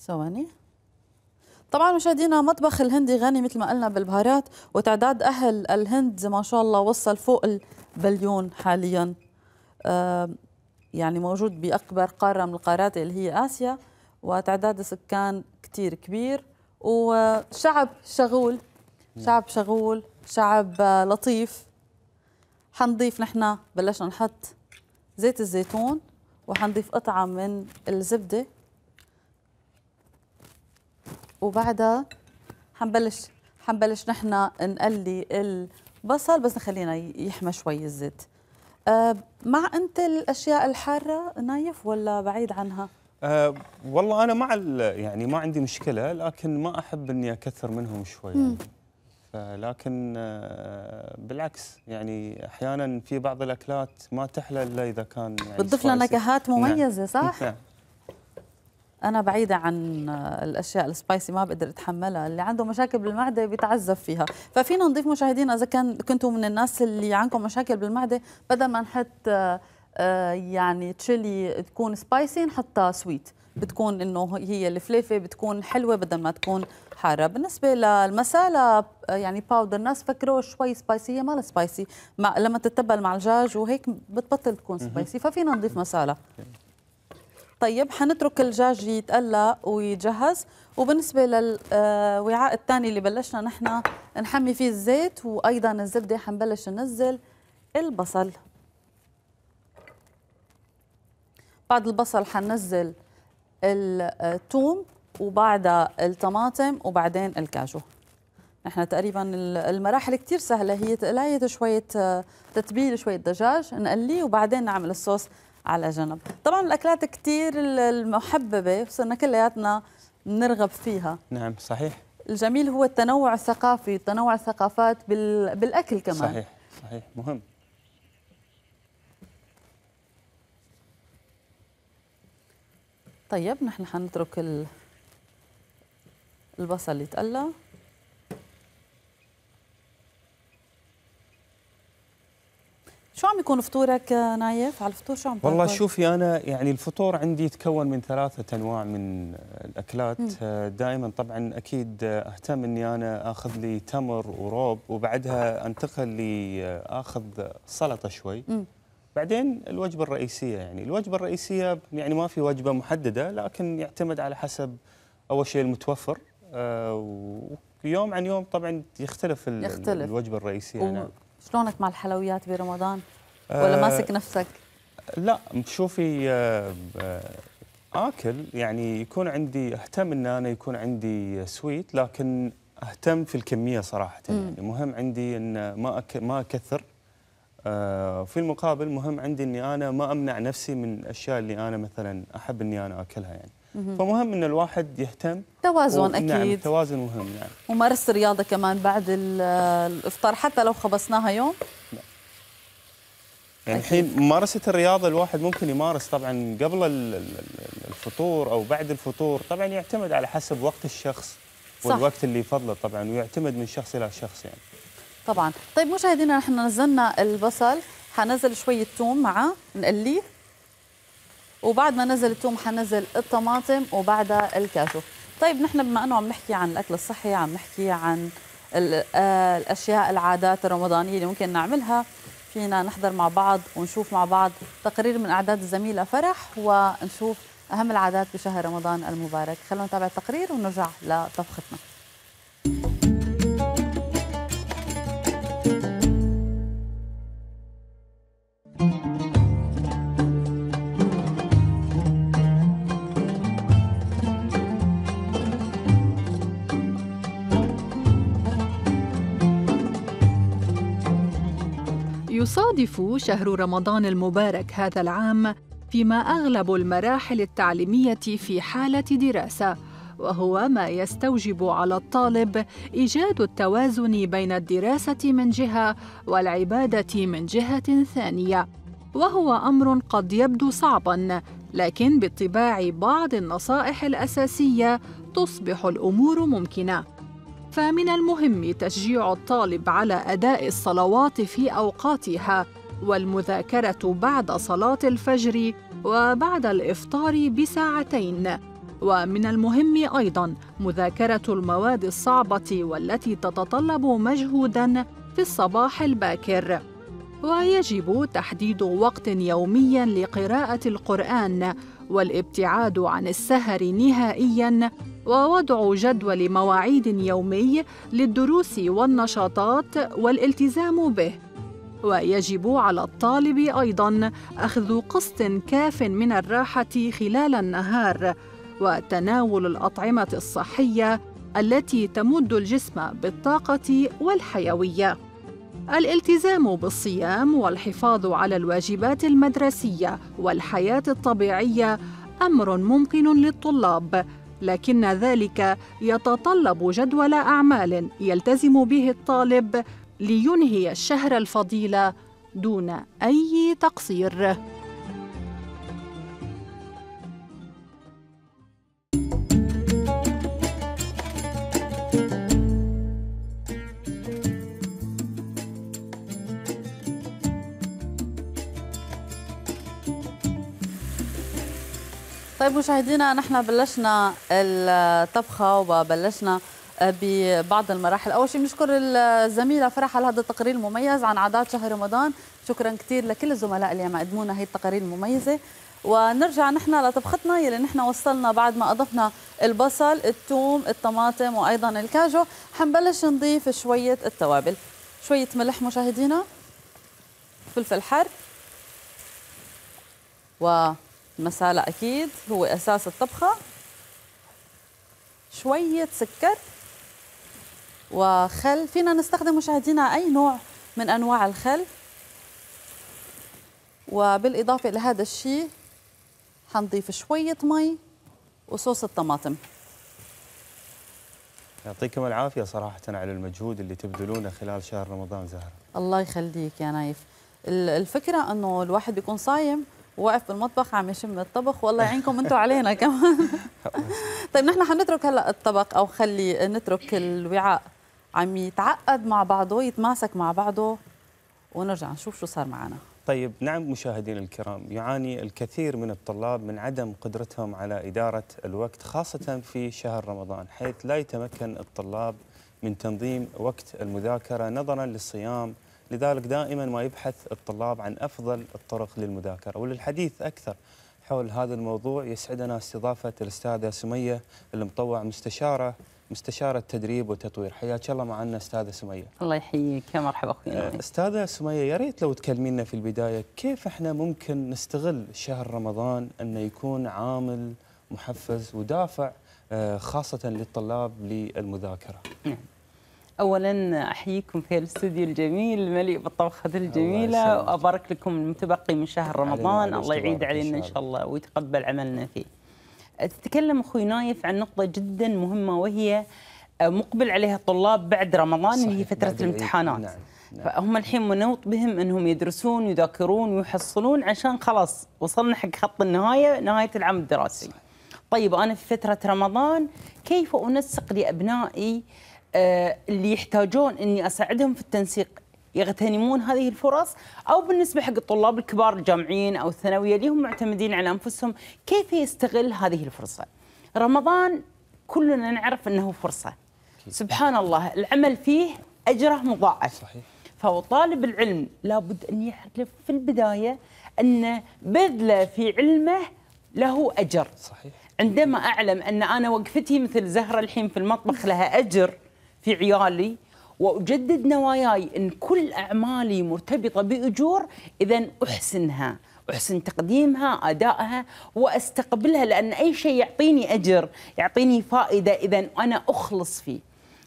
ثواني طبعا مشاهدينا مطبخ الهندي غني مثل ما قلنا بالبهارات وتعداد اهل الهند ما شاء الله وصل فوق البليون حاليا آه، يعني موجود باكبر قاره من القارات اللي هي اسيا وتعداد السكان كثير كبير وشعب شغول شعب شغول شعب آه، لطيف حنضيف نحن بلشنا نحط زيت الزيتون وحنضيف قطعه من الزبده وبعدها حنبلش حنبلش نحن نقلي البصل بس نخلينا يحمى شوي الزيت أه مع انت الاشياء الحاره نايف ولا بعيد عنها
أه والله انا مع يعني ما عندي مشكله لكن ما احب اني اكثر منهم شوي يعني. لكن أه، بالعكس يعني احيانا في بعض الاكلات ما تحلى الا اذا كان يعني بتضيف لنا نكهات نعم. مميزه صح؟ نعم.
انا بعيده عن الاشياء السبايسي ما بقدر اتحملها اللي عنده مشاكل بالمعده بيتعذب فيها ففينا نضيف مشاهدينا اذا كان كنتوا من الناس اللي عندكم مشاكل بالمعده بدل ما نحط آه، آه، يعني تشيلي تكون سبايسي نحطها سويت بتكون انه هي الفليفه بتكون حلوه بدل ما تكون حاره بالنسبه للمسالة يعني باودر الناس فكروا شوي سبايسي ما سبايسي لما تتبل مع الجاج وهيك بتبطل تكون سبايسي ففينا نضيف مسالة طيب حنترك الدجاج يتقلى ويتجهز وبالنسبة للوعاء الثاني اللي بلشنا نحن نحمي فيه الزيت وأيضا الزبدة حنبلش ننزل البصل بعد البصل حننزل الثوم وبعدها الطماطم وبعدين الكاجو نحن تقريبا المراحل كثير سهله هي تقلايه شويه تتبيل شويه دجاج نقليه وبعدين نعمل الصوص على جنب طبعا الأكلات كثير المحببة صرنا كلياتنا بنرغب فيها
نعم صحيح
الجميل هو التنوع الثقافي تنوع الثقافات بال... بالأكل كمان صحيح صحيح مهم طيب نحن حنترك البصل يتقلى شو عم يكون فطورك آه، نايف على الفطور شو عم تاكل؟ والله شوفي
انا يعني الفطور عندي يتكون من ثلاثه انواع من الاكلات آه، دائما طبعا اكيد آه، اهتم اني انا اخذ لي تمر وروب وبعدها انتقل لي اخذ سلطه شوي م. بعدين الوجبه الرئيسيه يعني الوجبه الرئيسيه يعني ما في وجبه محدده لكن يعتمد على حسب اول شيء المتوفر ويوم عن يوم طبعا يختلف, يختلف. الوجبه الرئيسيه و... يعني
شلونك مع الحلويات برمضان؟ آه، ولا أه ماسك نفسك؟
لا شوفي آه، آه، اكل يعني يكون عندي اهتم ان انا يكون عندي سويت لكن اهتم في الكميه صراحه مم. يعني مهم عندي ان ما أك... ما اكثر آه في المقابل مهم عندي اني انا ما امنع نفسي من الاشياء اللي انا مثلا احب اني انا اكلها يعني فمهم ان الواحد يهتم
توازن و... نعم، اكيد نعم
توازن مهم نعم
ومارس الرياضه كمان بعد الافطار حتى لو خبصناها يوم
يعني الحين ممارسه الرياضه الواحد ممكن يمارس طبعا قبل الفطور او بعد الفطور طبعا يعتمد على حسب وقت الشخص صح. والوقت اللي يفضله طبعا ويعتمد من شخص الى شخص يعني
طبعا طيب مشاهدينا نحن نزلنا البصل حنزل شويه ثوم معه نقليه وبعد ما نزل الثوم حنزل الطماطم وبعدها الكاجو طيب نحن بما انه عم نحكي عن الاكل الصحي عم نحكي عن آه، الاشياء العادات الرمضانيه اللي ممكن نعملها فينا نحضر مع بعض ونشوف مع بعض تقرير من اعداد الزميله فرح ونشوف اهم العادات بشهر رمضان المبارك خلونا نتابع التقرير ونرجع لطبختنا
يصادف شهر رمضان المبارك هذا العام فيما اغلب المراحل التعليميه في حاله دراسه وهو ما يستوجب على الطالب ايجاد التوازن بين الدراسه من جهه والعباده من جهه ثانيه وهو امر قد يبدو صعبا لكن باتباع بعض النصائح الاساسيه تصبح الامور ممكنه فمن المهم تشجيع الطالب على أداء الصلوات في أوقاتها والمذاكرة بعد صلاة الفجر وبعد الإفطار بساعتين ومن المهم أيضا مذاكرة المواد الصعبة والتي تتطلب مجهوداً في الصباح الباكر ويجب تحديد وقت يوميا لقراءه القران والابتعاد عن السهر نهائيا ووضع جدول مواعيد يومي للدروس والنشاطات والالتزام به ويجب على الطالب ايضا اخذ قسط كاف من الراحه خلال النهار وتناول الاطعمه الصحيه التي تمد الجسم بالطاقه والحيويه الالتزام بالصيام والحفاظ على الواجبات المدرسيه والحياه الطبيعيه امر ممكن للطلاب لكن ذلك يتطلب جدول اعمال يلتزم به الطالب لينهي الشهر الفضيل دون اي تقصير
طيب مشاهدينا نحن بلشنا الطبخه وبلشنا ببعض المراحل اول شيء بنشكر الزميله فرح على هذا التقرير المميز عن عادات شهر رمضان شكرا كثير لكل الزملاء اللي عم قدموا هي التقارير المميزه ونرجع نحن لطبختنا يلي نحن وصلنا بعد ما اضفنا البصل الثوم الطماطم وايضا الكاجو حنبلش نضيف شويه التوابل شويه ملح مشاهدينا فلفل حر و المسالة أكيد هو أساس الطبخة شوية سكر وخل فينا نستخدم مشاهدينا أي نوع من أنواع الخل وبالإضافة لهذا الشيء حنضيف شوية مي وصوص الطماطم
يعطيكم العافية صراحة على المجهود اللي تبذلونه خلال شهر رمضان زهرة
الله يخليك يا نايف الفكرة أنه الواحد بيكون صايم واقف بالمطبخ عم يشم الطبخ والله يعينكم انتم علينا كمان <laughs> طيب نحن حنترك هلا الطبق او خلي نترك الوعاء عم يتعقد مع بعضه يتماسك مع بعضه ونرجع نشوف شو صار معنا
طيب نعم مشاهدينا الكرام يعاني الكثير من الطلاب من عدم قدرتهم على إدارة الوقت خاصة في شهر رمضان حيث لا يتمكن الطلاب من تنظيم وقت المذاكرة نظرا للصيام لذلك دائما ما يبحث الطلاب عن أفضل الطرق للمذاكرة وللحديث أكثر حول هذا الموضوع يسعدنا استضافة الأستاذة سمية المطوع مستشارة مستشارة تدريب وتطوير حياك الله معنا أستاذة سمية الله يحييك يا مرحبا أخوي آه، أستاذة سمية يا ريت لو تكلمينا في البداية كيف احنا ممكن نستغل شهر رمضان أنه يكون عامل محفز ودافع آه، خاصة للطلاب للمذاكرة نعم. اولا
احييكم في الاستوديو الجميل مليء بالطبخات الجميله وابارك لكم المتبقي من شهر رمضان الله يعيد علينا ان شاء الله ويتقبل عملنا فيه تتكلم اخوي نايف عن نقطه جدا مهمه وهي آه، مقبل عليها الطلاب بعد رمضان صحيح. اللي هي فتره الامتحانات نعم. نعم. فهم الحين منوط بهم انهم يدرسون ويذاكرون ويحصلون عشان خلاص وصلنا حق خط النهايه نهايه العام الدراسي صحيح. طيب انا في فتره رمضان كيف انسق لابنائي آه، اللي يحتاجون اني اساعدهم في التنسيق يغتنمون هذه الفرص او بالنسبه حق الطلاب الكبار الجامعيين او الثانويه اللي هم معتمدين على انفسهم كيف يستغل هذه الفرصه رمضان كلنا نعرف انه فرصه سبحان الله العمل فيه اجره مضاعف صحيح فطالب العلم لابد ان يعرف في البدايه ان بذله في علمه له اجر صحيح عندما اعلم ان انا وقفتي مثل زهره الحين في المطبخ لها اجر في عيالي واجدد نواياي ان كل اعمالي مرتبطه باجور اذا احسنها احسن تقديمها ادائها واستقبلها لان اي شيء يعطيني اجر يعطيني فائده اذا انا اخلص فيه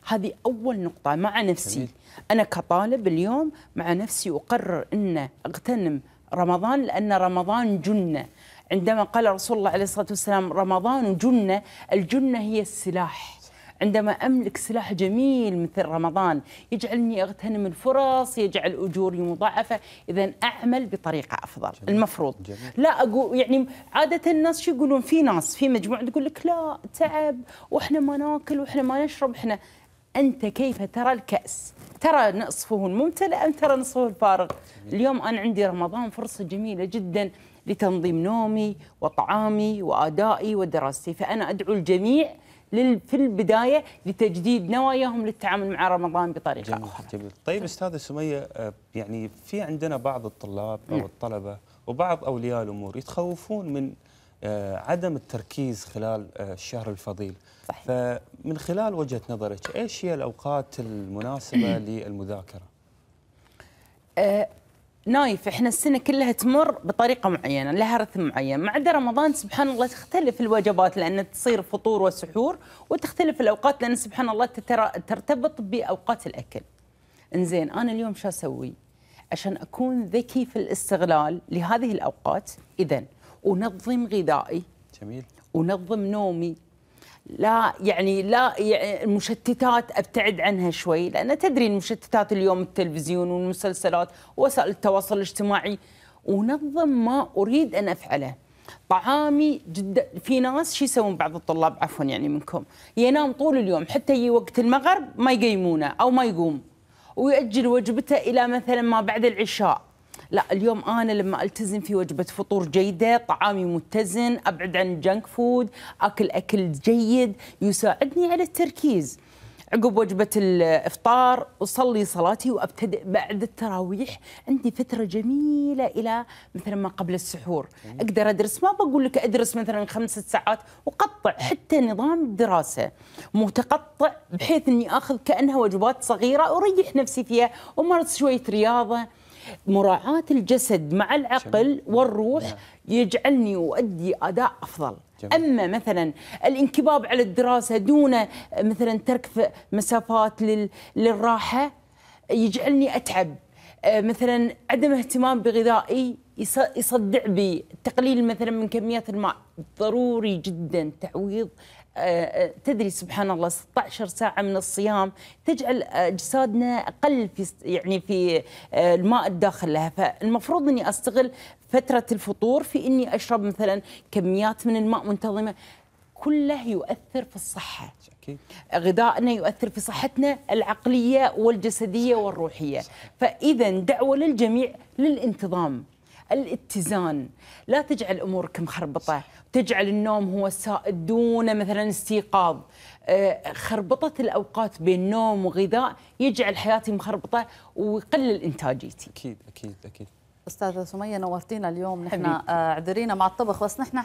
هذه اول نقطه مع نفسي انا كطالب اليوم مع نفسي اقرر ان اغتنم رمضان لان رمضان جنه عندما قال رسول الله عليه الصلاه والسلام رمضان جنه الجنه هي السلاح عندما أملك سلاح جميل مثل رمضان يجعلني أغتنم الفرص يجعل أجوري مضاعفة إذا أعمل بطريقة أفضل جميل. المفروض جميل. لا أقول يعني عادة الناس شو يقولون في ناس في مجموعة تقول لك لا تعب وإحنا ما ناكل وإحنا ما نشرب إحنا أنت كيف ترى الكأس ترى نصفه الممتلئ أم ترى نصفه الفارغ جميل. اليوم أنا عندي رمضان فرصة جميلة جدا لتنظيم نومي وطعامي وأدائي ودراستي فأنا أدعو الجميع في البدايه لتجديد نواياهم للتعامل مع رمضان
بطريقه جميل اخرى. جميل. طيب استاذه سميه آه، يعني في عندنا بعض الطلاب او نعم. الطلبه وبعض اولياء الامور يتخوفون من آه، عدم التركيز خلال آه، الشهر الفضيل صحيح. فمن خلال وجهة نظرك إيش هي الأوقات المناسبة <clears throat> للمذاكرة؟
نايف احنا السنه كلها تمر بطريقه معينه لها رتم معين مع رمضان سبحان الله تختلف الوجبات لان تصير فطور وسحور وتختلف الاوقات لان سبحان الله ترتبط باوقات الاكل انزين انا اليوم شو اسوي عشان اكون ذكي في الاستغلال لهذه الاوقات اذا انظم غذائي جميل انظم نومي لا يعني لا يعني المشتتات ابتعد عنها شوي لان تدري المشتتات اليوم التلفزيون والمسلسلات ووسائل التواصل الاجتماعي ونظم ما اريد ان افعله طعامي جدا في ناس شو يسوون بعض الطلاب عفوا يعني منكم ينام طول اليوم حتى يجي وقت المغرب ما يقيمونه او ما يقوم ويؤجل وجبته الى مثلا ما بعد العشاء لا اليوم انا لما التزم في وجبه فطور جيده طعامي متزن ابعد عن الجنك فود اكل اكل جيد يساعدني على التركيز عقب وجبة الإفطار أصلي صلاتي وأبتدئ بعد التراويح عندي فترة جميلة إلى مثلا ما قبل السحور أقدر أدرس ما بقول لك أدرس مثلا خمسة ساعات وقطع حتى نظام الدراسة متقطع بحيث أني أخذ كأنها وجبات صغيرة أريح نفسي فيها ومارس شوية رياضة مراعاة الجسد مع العقل جميل. والروح نعم. يجعلني أؤدي أداء
أفضل جميل.
أما مثلا الانكباب على الدراسة دون مثلا ترك مسافات للراحة يجعلني أتعب آه، مثلا عدم اهتمام بغذائي يصدع بي تقليل مثلا من كميات الماء ضروري جدا تعويض تدري سبحان الله 16 ساعة من الصيام تجعل أجسادنا آه، أقل في يعني في آه، الماء الداخل لها فالمفروض أني أستغل فترة الفطور في أني أشرب مثلا كميات من الماء منتظمة كله يؤثر في الصحة أكيد. غذائنا يؤثر في صحتنا العقلية والجسدية والروحية فإذا دعوة للجميع للانتظام الاتزان لا تجعل امورك مخربطه تجعل النوم هو السائد دون مثلا استيقاظ آه، خربطه الاوقات بين نوم وغذاء يجعل حياتي مخربطه ويقلل انتاجيتي اكيد
اكيد اكيد
استاذه سميه نورتينا اليوم نحن آه، عذرينا مع الطبخ بس نحن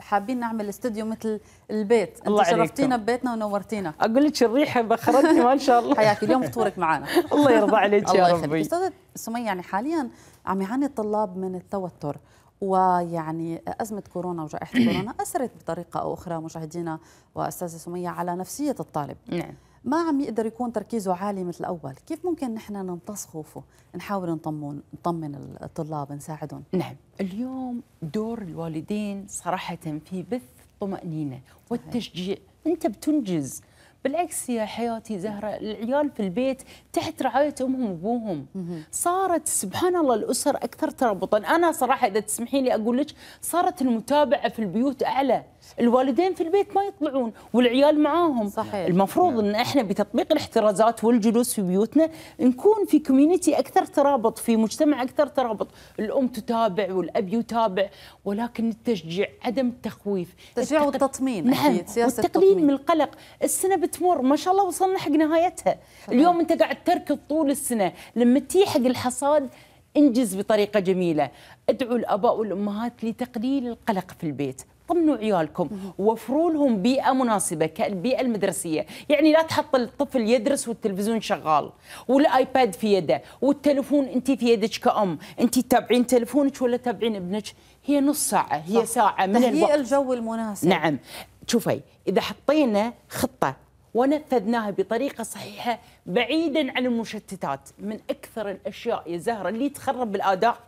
حابين نعمل استديو مثل البيت انت الله شرفتينا ببيتنا ونورتينا اقول لك الريحه بخرتني ما شاء الله حياك اليوم فطورك معنا <laughs> الله يرضى عليك يا ربي استاذه سميه يعني حاليا عم يعاني الطلاب من التوتر ويعني أزمة كورونا وجائحة <clears throat> كورونا أثرت بطريقة أو أخرى مشاهدينا وأستاذة سمية على نفسية الطالب نعم. ما عم يقدر يكون تركيزه عالي مثل الأول كيف ممكن نحن نمتص خوفه نحاول نطمن نطمن الطلاب نساعدهم نعم
اليوم دور الوالدين صراحة في بث طمأنينة والتشجيع أنت بتنجز بالعكس يا حياتي زهرة العيال في البيت تحت رعاية أمهم وأبوهم صارت سبحان الله الأسر أكثر ترابطا أنا صراحة إذا تسمحين لي أقول لك صارت المتابعة في البيوت أعلى الوالدين في البيت ما يطلعون والعيال معاهم صحيح. المفروض نعم. ان احنا بتطبيق الاحترازات والجلوس في بيوتنا نكون في كوميونتي اكثر ترابط في مجتمع اكثر ترابط الام تتابع والاب يتابع ولكن التشجيع عدم التخويف التشجيع التق... والتطمين نعم والتقليل من القلق السنه بتمر ما شاء الله وصلنا حق نهايتها صحيح. اليوم انت قاعد تركض طول السنه لما تيجي حق الحصاد انجز بطريقه جميله ادعو الاباء والامهات لتقليل القلق في البيت طمنوا عيالكم وفروا لهم بيئه مناسبه كالبيئه المدرسيه يعني لا تحط الطفل يدرس والتلفزيون شغال والايباد في يده والتلفون انت في يدك كأم انت تتابعين تلفونك ولا تتابعين ابنك هي نص ساعه هي صح. ساعه من الوقت الجو المناسب نعم شوفي اذا حطينا خطه ونفذناها بطريقه صحيحه بعيدا عن المشتتات من اكثر الاشياء يا زهره اللي تخرب الاداء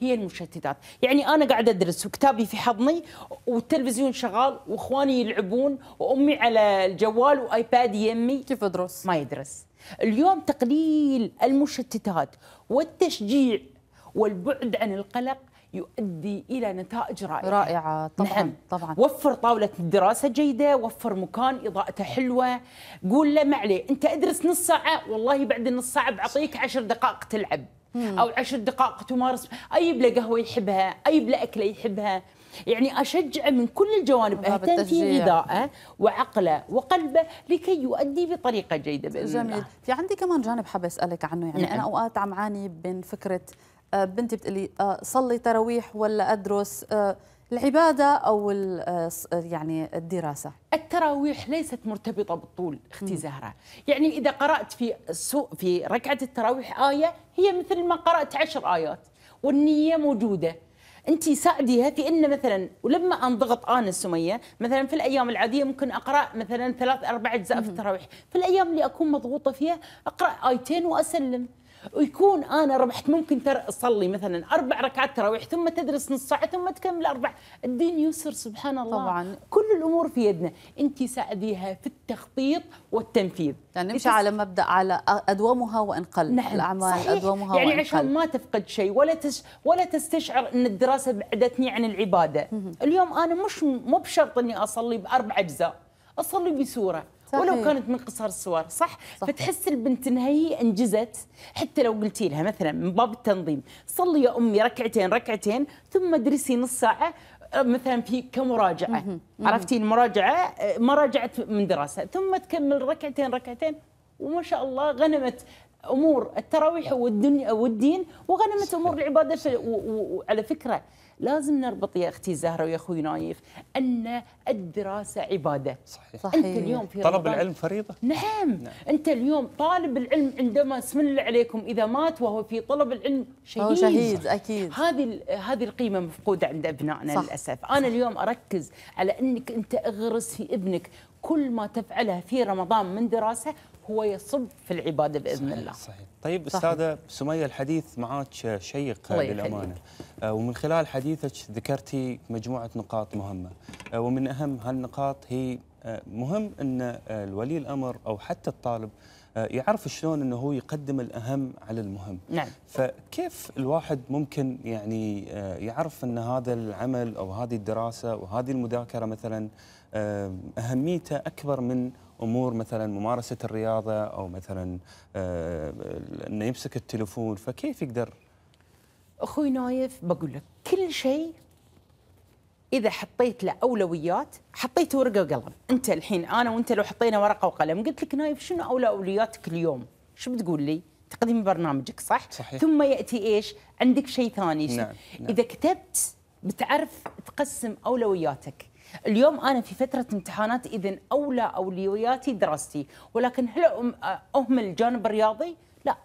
هي المشتتات يعني أنا قاعد أدرس وكتابي في حضني والتلفزيون شغال وإخواني يلعبون وأمي على الجوال وآيباد يمي كيف أدرس؟ ما يدرس اليوم تقليل المشتتات والتشجيع والبعد عن القلق يؤدي الى نتائج رائعه رائعه طبعا نعم. طبعا وفر طاوله دراسه جيده وفر مكان اضاءته حلوه قول له معلي انت ادرس نص ساعه والله بعد النص ساعه بعطيك عشر دقائق تلعب او عشر دقائق تمارس اي بلا قهوه يحبها اي بلا اكله يحبها يعني اشجعه من كل الجوانب اهتم في غذائه وعقله وقلبه لكي يؤدي بطريقه جيده باذن جميل. الله.
في عندي كمان جانب حابه اسالك عنه يعني نعم. انا اوقات عم عاني بين فكره آه، بنتي بتقلي آه، صلي تراويح ولا ادرس آه، العباده او آه، آه، يعني الدراسه
التراويح ليست مرتبطه بالطول اختي زهره يعني اذا قرات في في ركعه التراويح ايه هي مثل ما قرات عشر ايات والنيه موجوده انت ساعديها في ان مثلا ولما انضغط انا السميه مثلا في الايام العاديه ممكن اقرا مثلا ثلاث اربع اجزاء في التراويح في الايام اللي اكون مضغوطه فيها اقرا ايتين واسلم ويكون انا ربحت ممكن اصلي مثلا اربع ركعات تراويح ثم تدرس نص ساعه ثم تكمل اربع الدين يسر سبحان الله طبعا كل الامور في يدنا انت ساعديها في التخطيط والتنفيذ يعني نمشي على مبدا على ادومها وان قل نعم. الاعمال صحيح. ادومها يعني وأنقل. عشان ما تفقد شيء ولا تش ولا تستشعر ان الدراسه بعدتني عن العباده اليوم انا مش مو بشرط اني اصلي باربع اجزاء اصلي بسوره صحيح. ولو كانت من قصار الصور صح؟, صح فتحس البنت انها هي انجزت حتى لو قلتي لها مثلا من باب التنظيم صلي يا امي ركعتين ركعتين ثم ادرسي نص ساعه آه، مثلا في كمراجعه عرفتي المراجعه آه، ما راجعت من دراسه ثم تكمل ركعتين ركعتين وما شاء الله غنمت امور التراويح نعم. والدنيا والدين وغنمت امور العباده وعلى فكره لازم نربط يا اختي زهره ويا اخوي نايف ان الدراسه عباده صحيح, صحيح. انت اليوم في طلب رمضان. العلم فريضه نعم. نعم انت اليوم طالب العلم عندما اسم الله عليكم اذا مات وهو في طلب العلم شهيد شهيد اكيد هذه هذه القيمه مفقوده عند ابنائنا صح. للاسف انا صح. اليوم اركز على انك انت اغرس في ابنك كل ما تفعله في رمضان من دراسه هو يصب في العباده باذن صحيح الله. صحيح.
طيب استاذه سميه الحديث معك شيق للامانه آه، ومن خلال حديثك ذكرتي مجموعه نقاط مهمه آه، ومن اهم هالنقاط هي آه، مهم ان الولي الامر او حتى الطالب يعرف شلون انه هو يقدم الاهم على المهم نعم فكيف الواحد ممكن يعني يعرف ان هذا العمل او هذه الدراسه وهذه المذاكره مثلا اهميته اكبر من امور مثلا ممارسه الرياضه او مثلا آه، انه يمسك التليفون فكيف يقدر
اخوي نايف بقول لك كل شيء اذا حطيت له اولويات حطيت ورقه وقلم انت الحين انا وانت لو حطينا ورقه وقلم قلت لك نايف شنو اولوياتك اليوم شو بتقول لي تقديم برنامجك صح صحيح. ثم ياتي ايش عندك شيء ثاني نعم. نعم. اذا كتبت بتعرف تقسم اولوياتك اليوم أنا في فترة امتحانات إذا أولى أولوياتي دراستي ولكن هل أهمل الجانب الرياضي؟ لا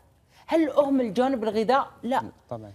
هل أهمل جانب الغذاء؟ لا طبعا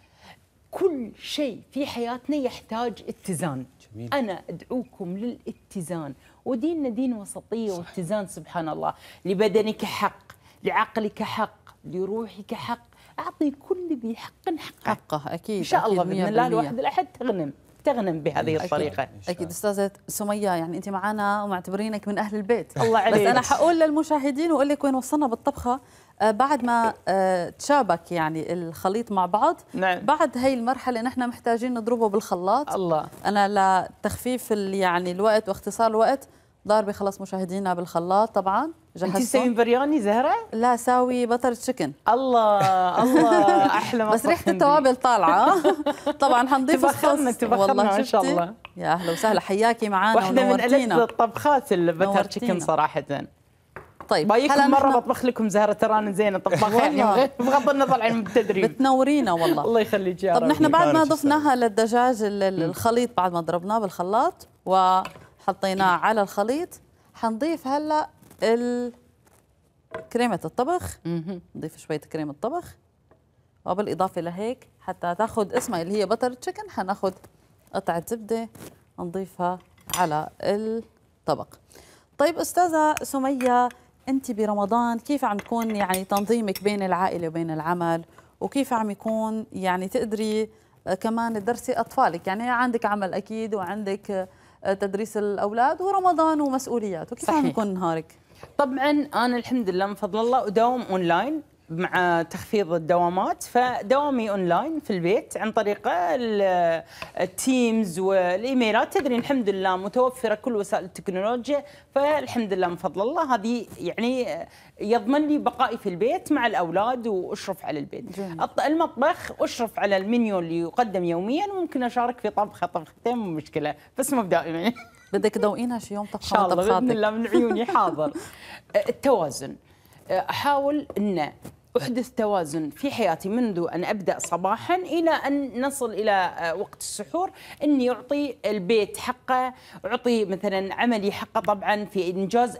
كل شيء في حياتنا يحتاج اتزان جميل. أنا أدعوكم للاتزان وديننا دين وسطية واتزان سبحان الله لبدنك حق لعقلك حق لروحك حق أعطي كل
ذي حق حقه حقه
أكيد إن شاء الله بإذن الله الواحد الأحد تغنم تغنم بهذه أكيد. الطريقه
اكيد استاذه سميه يعني انت معنا ومعتبرينك من اهل البيت <laughs> الله عليك بس انا حقول للمشاهدين واقول لك وين وصلنا بالطبخه آه، بعد ما آه، تشابك يعني الخليط مع بعض نعم. بعد هي المرحلة نحن محتاجين نضربه بالخلاط الله أنا لتخفيف يعني الوقت واختصار الوقت ضاربة خلص مشاهدينا بالخلاط طبعا انتي ساوي برياني زهره؟ لا ساوي بطر تشيكن الله الله احلى بس ريحه التوابل طالعه <laughs> طبعا حنضيف تفخرنا تفخرنا ان شاء الله يا اهلا وسهلا حياكي معنا واحده من الف
الطبخات البتر تشيكن صراحه
طيب بايكم مره بطبخ لكم زهره ترى انا زينه طباخه <laughs> يعني بغض النظر عن التدريب بتنورينا والله <laughs> الله
يخليك يا طب نحن بعد ما
ضفناها للدجاج الخليط بعد ما ضربناه بالخلاط وحطيناه على الخليط حنضيف هلا كريمه الطبخ نضيف شويه كريمه طبخ وبالاضافه لهيك حتى تاخذ اسمها اللي هي بطر تشيكن حناخد قطعه زبده نضيفها على الطبق طيب استاذه سميه انت برمضان كيف عم تكون يعني تنظيمك بين العائله وبين العمل وكيف عم يكون يعني تقدري كمان تدرسي اطفالك يعني عندك عمل اكيد وعندك تدريس الاولاد ورمضان ومسؤوليات وكيف صحيح. عم يكون نهارك طبعا انا الحمد لله
من فضل الله اداوم اونلاين مع تخفيض الدوامات فدوامي اونلاين في البيت عن طريق التيمز والايميلات تدري الحمد لله متوفره كل وسائل التكنولوجيا فالحمد لله من فضل الله هذه يعني يضمن لي بقائي في البيت مع الاولاد واشرف على البيت جميل. المطبخ اشرف على المنيو اللي يقدم يوميا وممكن اشارك في طبخه طبختين مو مشكله بس مو دائما <laughs> بدك تذوقينها شي يوم طبخه ان شاء الله باذن الله من عيوني حاضر <laughs> أه، التوازن أه، احاول ان احدث توازن في حياتي منذ ان ابدا صباحا الى ان نصل الى أه، وقت السحور اني اعطي البيت حقه اعطي مثلا عملي حقه طبعا في انجاز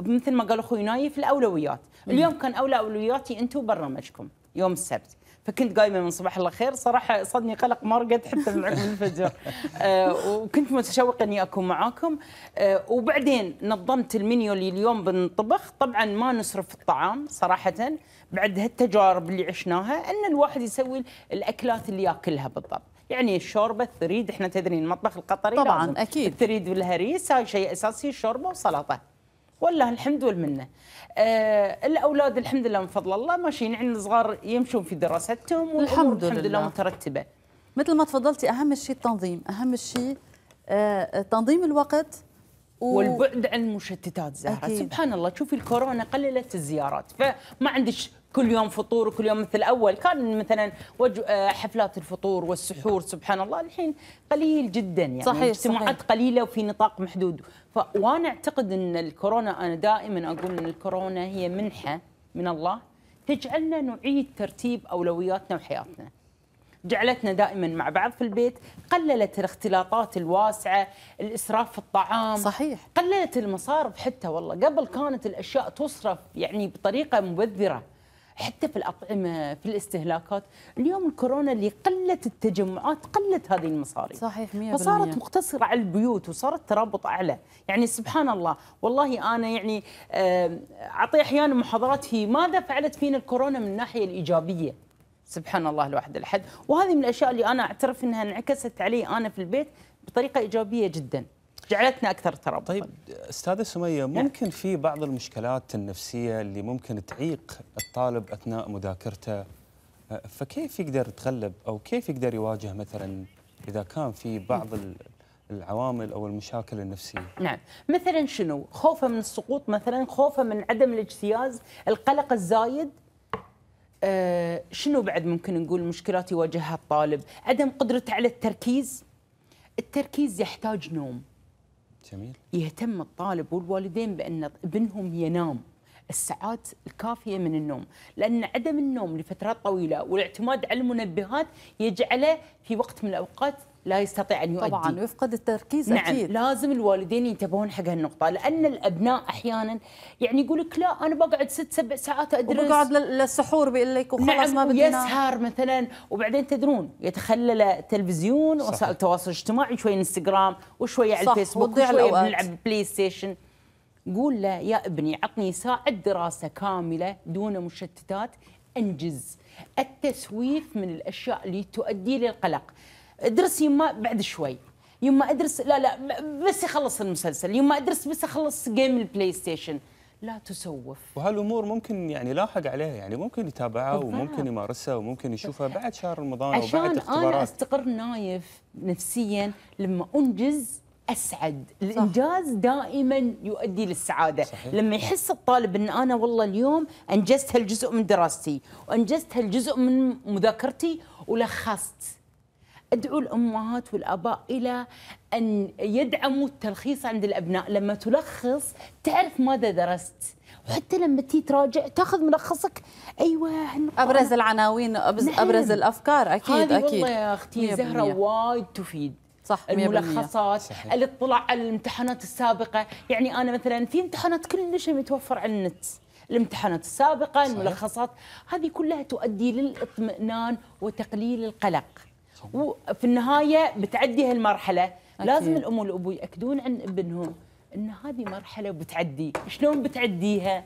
مثل ما قال اخوي نايف الاولويات اليوم كان اولى اولوياتي انتم برنامجكم يوم السبت فكنت قايمه من صباح الله خير صراحه صدني قلق ما رقدت حتى من عقب الفجر <laughs> آه وكنت متشوقه اني اكون معاكم آه وبعدين نظمت المنيو اللي اليوم بنطبخ طبعا ما نصرف الطعام صراحه بعد هالتجارب اللي عشناها ان الواحد يسوي الاكلات اللي ياكلها بالضبط يعني الشوربه الثريد احنا تدرين المطبخ القطري طبعا لازم. اكيد الثريد والهريس هاي شيء اساسي الشوربه وسلطه والله الحمد والمنه آه الاولاد الحمد لله من فضل الله ماشيين عندنا صغار يمشون في دراستهم الحمد, الحمد لله مترتبه
مثل ما تفضلتي اهم شيء التنظيم اهم شيء آه تنظيم الوقت و... والبعد
عن المشتتات زهره أكيد. سبحان الله شوفي الكورونا قللت الزيارات فما عندك كل يوم فطور وكل يوم مثل اول كان مثلا آه، حفلات الفطور والسحور سبحان الله الحين قليل جدا يعني صحيح اجتماعات صحيح. قليله وفي نطاق محدود فوانا اعتقد ان الكورونا انا دائما اقول ان الكورونا هي منحه من الله تجعلنا نعيد ترتيب اولوياتنا وحياتنا. جعلتنا دائما مع بعض في البيت، قللت الاختلاطات الواسعه، الاسراف في الطعام صحيح قللت المصارف حتى والله، قبل كانت الاشياء تصرف يعني بطريقه مبذره حتى في الأطعمة في الاستهلاكات اليوم الكورونا اللي قلت التجمعات قلت هذه المصاريف
صحيح 100%
فصارت
مقتصرة على البيوت وصارت ترابط أعلى يعني سبحان الله والله أنا يعني أعطي أحيانا محاضرات في ماذا فعلت فينا الكورونا من الناحية الإيجابية سبحان الله الواحد الأحد وهذه من الأشياء اللي أنا أعترف أنها انعكست علي أنا في البيت بطريقة إيجابية جداً
جعلتنا اكثر ترابطا طيب استاذه سميه نعم. ممكن نعم. في بعض المشكلات النفسيه اللي ممكن تعيق الطالب اثناء مذاكرته فكيف يقدر يتغلب او كيف يقدر يواجه مثلا اذا كان في بعض نعم. العوامل او المشاكل النفسيه.
نعم، مثلا شنو؟ خوفه من السقوط مثلا، خوفه من عدم الاجتياز، القلق الزايد آه شنو بعد ممكن نقول مشكلات يواجهها الطالب؟ عدم قدرته على التركيز. التركيز يحتاج نوم. جميل يهتم الطالب والوالدين بأن ابنهم ينام الساعات الكافيه من النوم، لان عدم النوم لفترات طويله والاعتماد على المنبهات يجعله في وقت من الاوقات لا يستطيع ان يؤدي طبعا ويفقد التركيز نعم أكيد. لازم الوالدين ينتبهون حق هالنقطه لان الابناء احيانا يعني يقول لك لا انا بقعد ست سبع ساعات ادرس وبقعد
للسحور بيقول
لك وخلاص نعم ما نعم يسهر مثلا وبعدين تدرون يتخلل التلفزيون وسائل التواصل الاجتماعي شوي انستغرام وشويه على الفيسبوك وشويه بنلعب بلاي ستيشن قول له يا ابني عطني ساعه دراسه كامله دون مشتتات انجز التسويف من الاشياء اللي تؤدي للقلق ادرس يما بعد شوي يما ادرس لا لا بس يخلص المسلسل يما ادرس بس اخلص جيم البلاي ستيشن لا تسوف
وهالامور ممكن يعني لاحق عليها يعني ممكن يتابعها وممكن يمارسها وممكن يشوفها بعد شهر رمضان وبعد اختبارات انا
استقر نايف نفسيا لما انجز اسعد صح. الانجاز دائما يؤدي للسعاده صحيح. لما يحس الطالب ان انا والله اليوم انجزت هالجزء من دراستي وانجزت هالجزء من مذاكرتي ولخصت ادعو الامهات والاباء الى ان يدعموا التلخيص عند الابناء لما تلخص تعرف ماذا درست وحتى لما تي تراجع
تاخذ ملخصك ايوه ابرز العناوين أبرز, نعم. ابرز الافكار اكيد هذه اكيد والله يا اختي زهره
وايد تفيد صح الملخصات الاطلاع على الامتحانات السابقه يعني انا مثلا في امتحانات كل شيء متوفر على النت الامتحانات السابقه صحيح. الملخصات هذه كلها تؤدي للاطمئنان وتقليل القلق وفي النهايه بتعدي هالمرحله أكيد. لازم الام والابو ياكدون عن ابنهم ان هذه مرحله بتعدي شلون بتعديها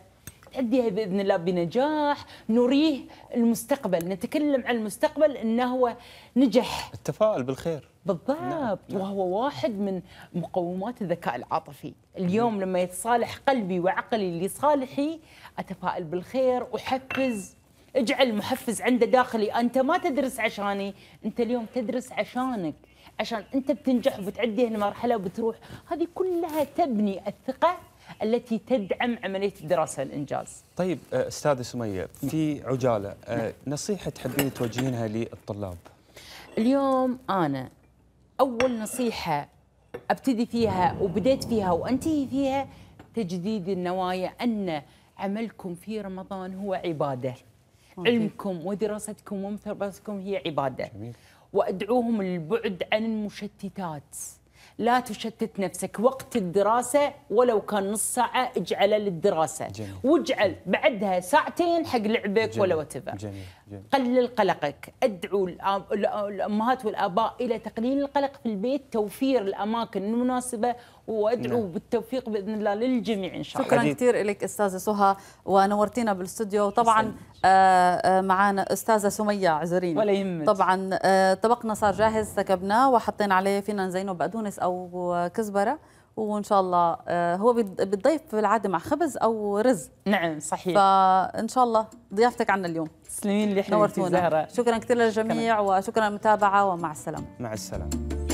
تعديها باذن الله بنجاح نريه المستقبل نتكلم عن المستقبل انه هو نجح
التفاؤل بالخير
بالضبط نعم. وهو واحد من مقومات الذكاء العاطفي اليوم لما يتصالح قلبي وعقلي لصالحي اتفائل بالخير احفز اجعل محفز عنده داخلي انت ما تدرس عشاني انت اليوم تدرس عشانك عشان انت بتنجح وبتعدي هالمرحله وبتروح هذه كلها تبني الثقه التي تدعم عمليه الدراسه الانجاز.
طيب آه، استاذه سميه في عجاله آه، نصيحه تحبين توجهينها للطلاب.
اليوم انا اول نصيحه ابتدي فيها وبديت فيها وانتهي فيها تجديد النوايا ان عملكم في رمضان هو عباده. علمكم ودراستكم ومثابرتكم هي عبادة وأدعوهم للبعد عن المشتتات لا تشتت نفسك وقت الدراسة ولو كان نص ساعة اجعله للدراسة جميل. واجعل بعدها ساعتين حق لعبك جميل. ولا وتفر قلل قلقك ادعو الامهات والاباء الى تقليل القلق في البيت توفير الاماكن المناسبه
وادعو نعم. بالتوفيق باذن الله للجميع ان شاء الله شكرا كثير لك استاذه سهى ونورتينا بالاستوديو طبعا آه، آه، معنا استاذه سميه عزرين ولا يهمك طبعا آه، طبقنا صار جاهز سكبناه وحطينا عليه فينا نزينه بقدونس او كزبره وان شاء الله آه، هو بتضيف بالعاده مع خبز او رز
نعم صحيح
فان شاء الله ضيافتك عنا اليوم تسلمين لي حبيبتي زهره شكرا كثير للجميع وشكرا للمتابعه ومع السلامه
مع السلامه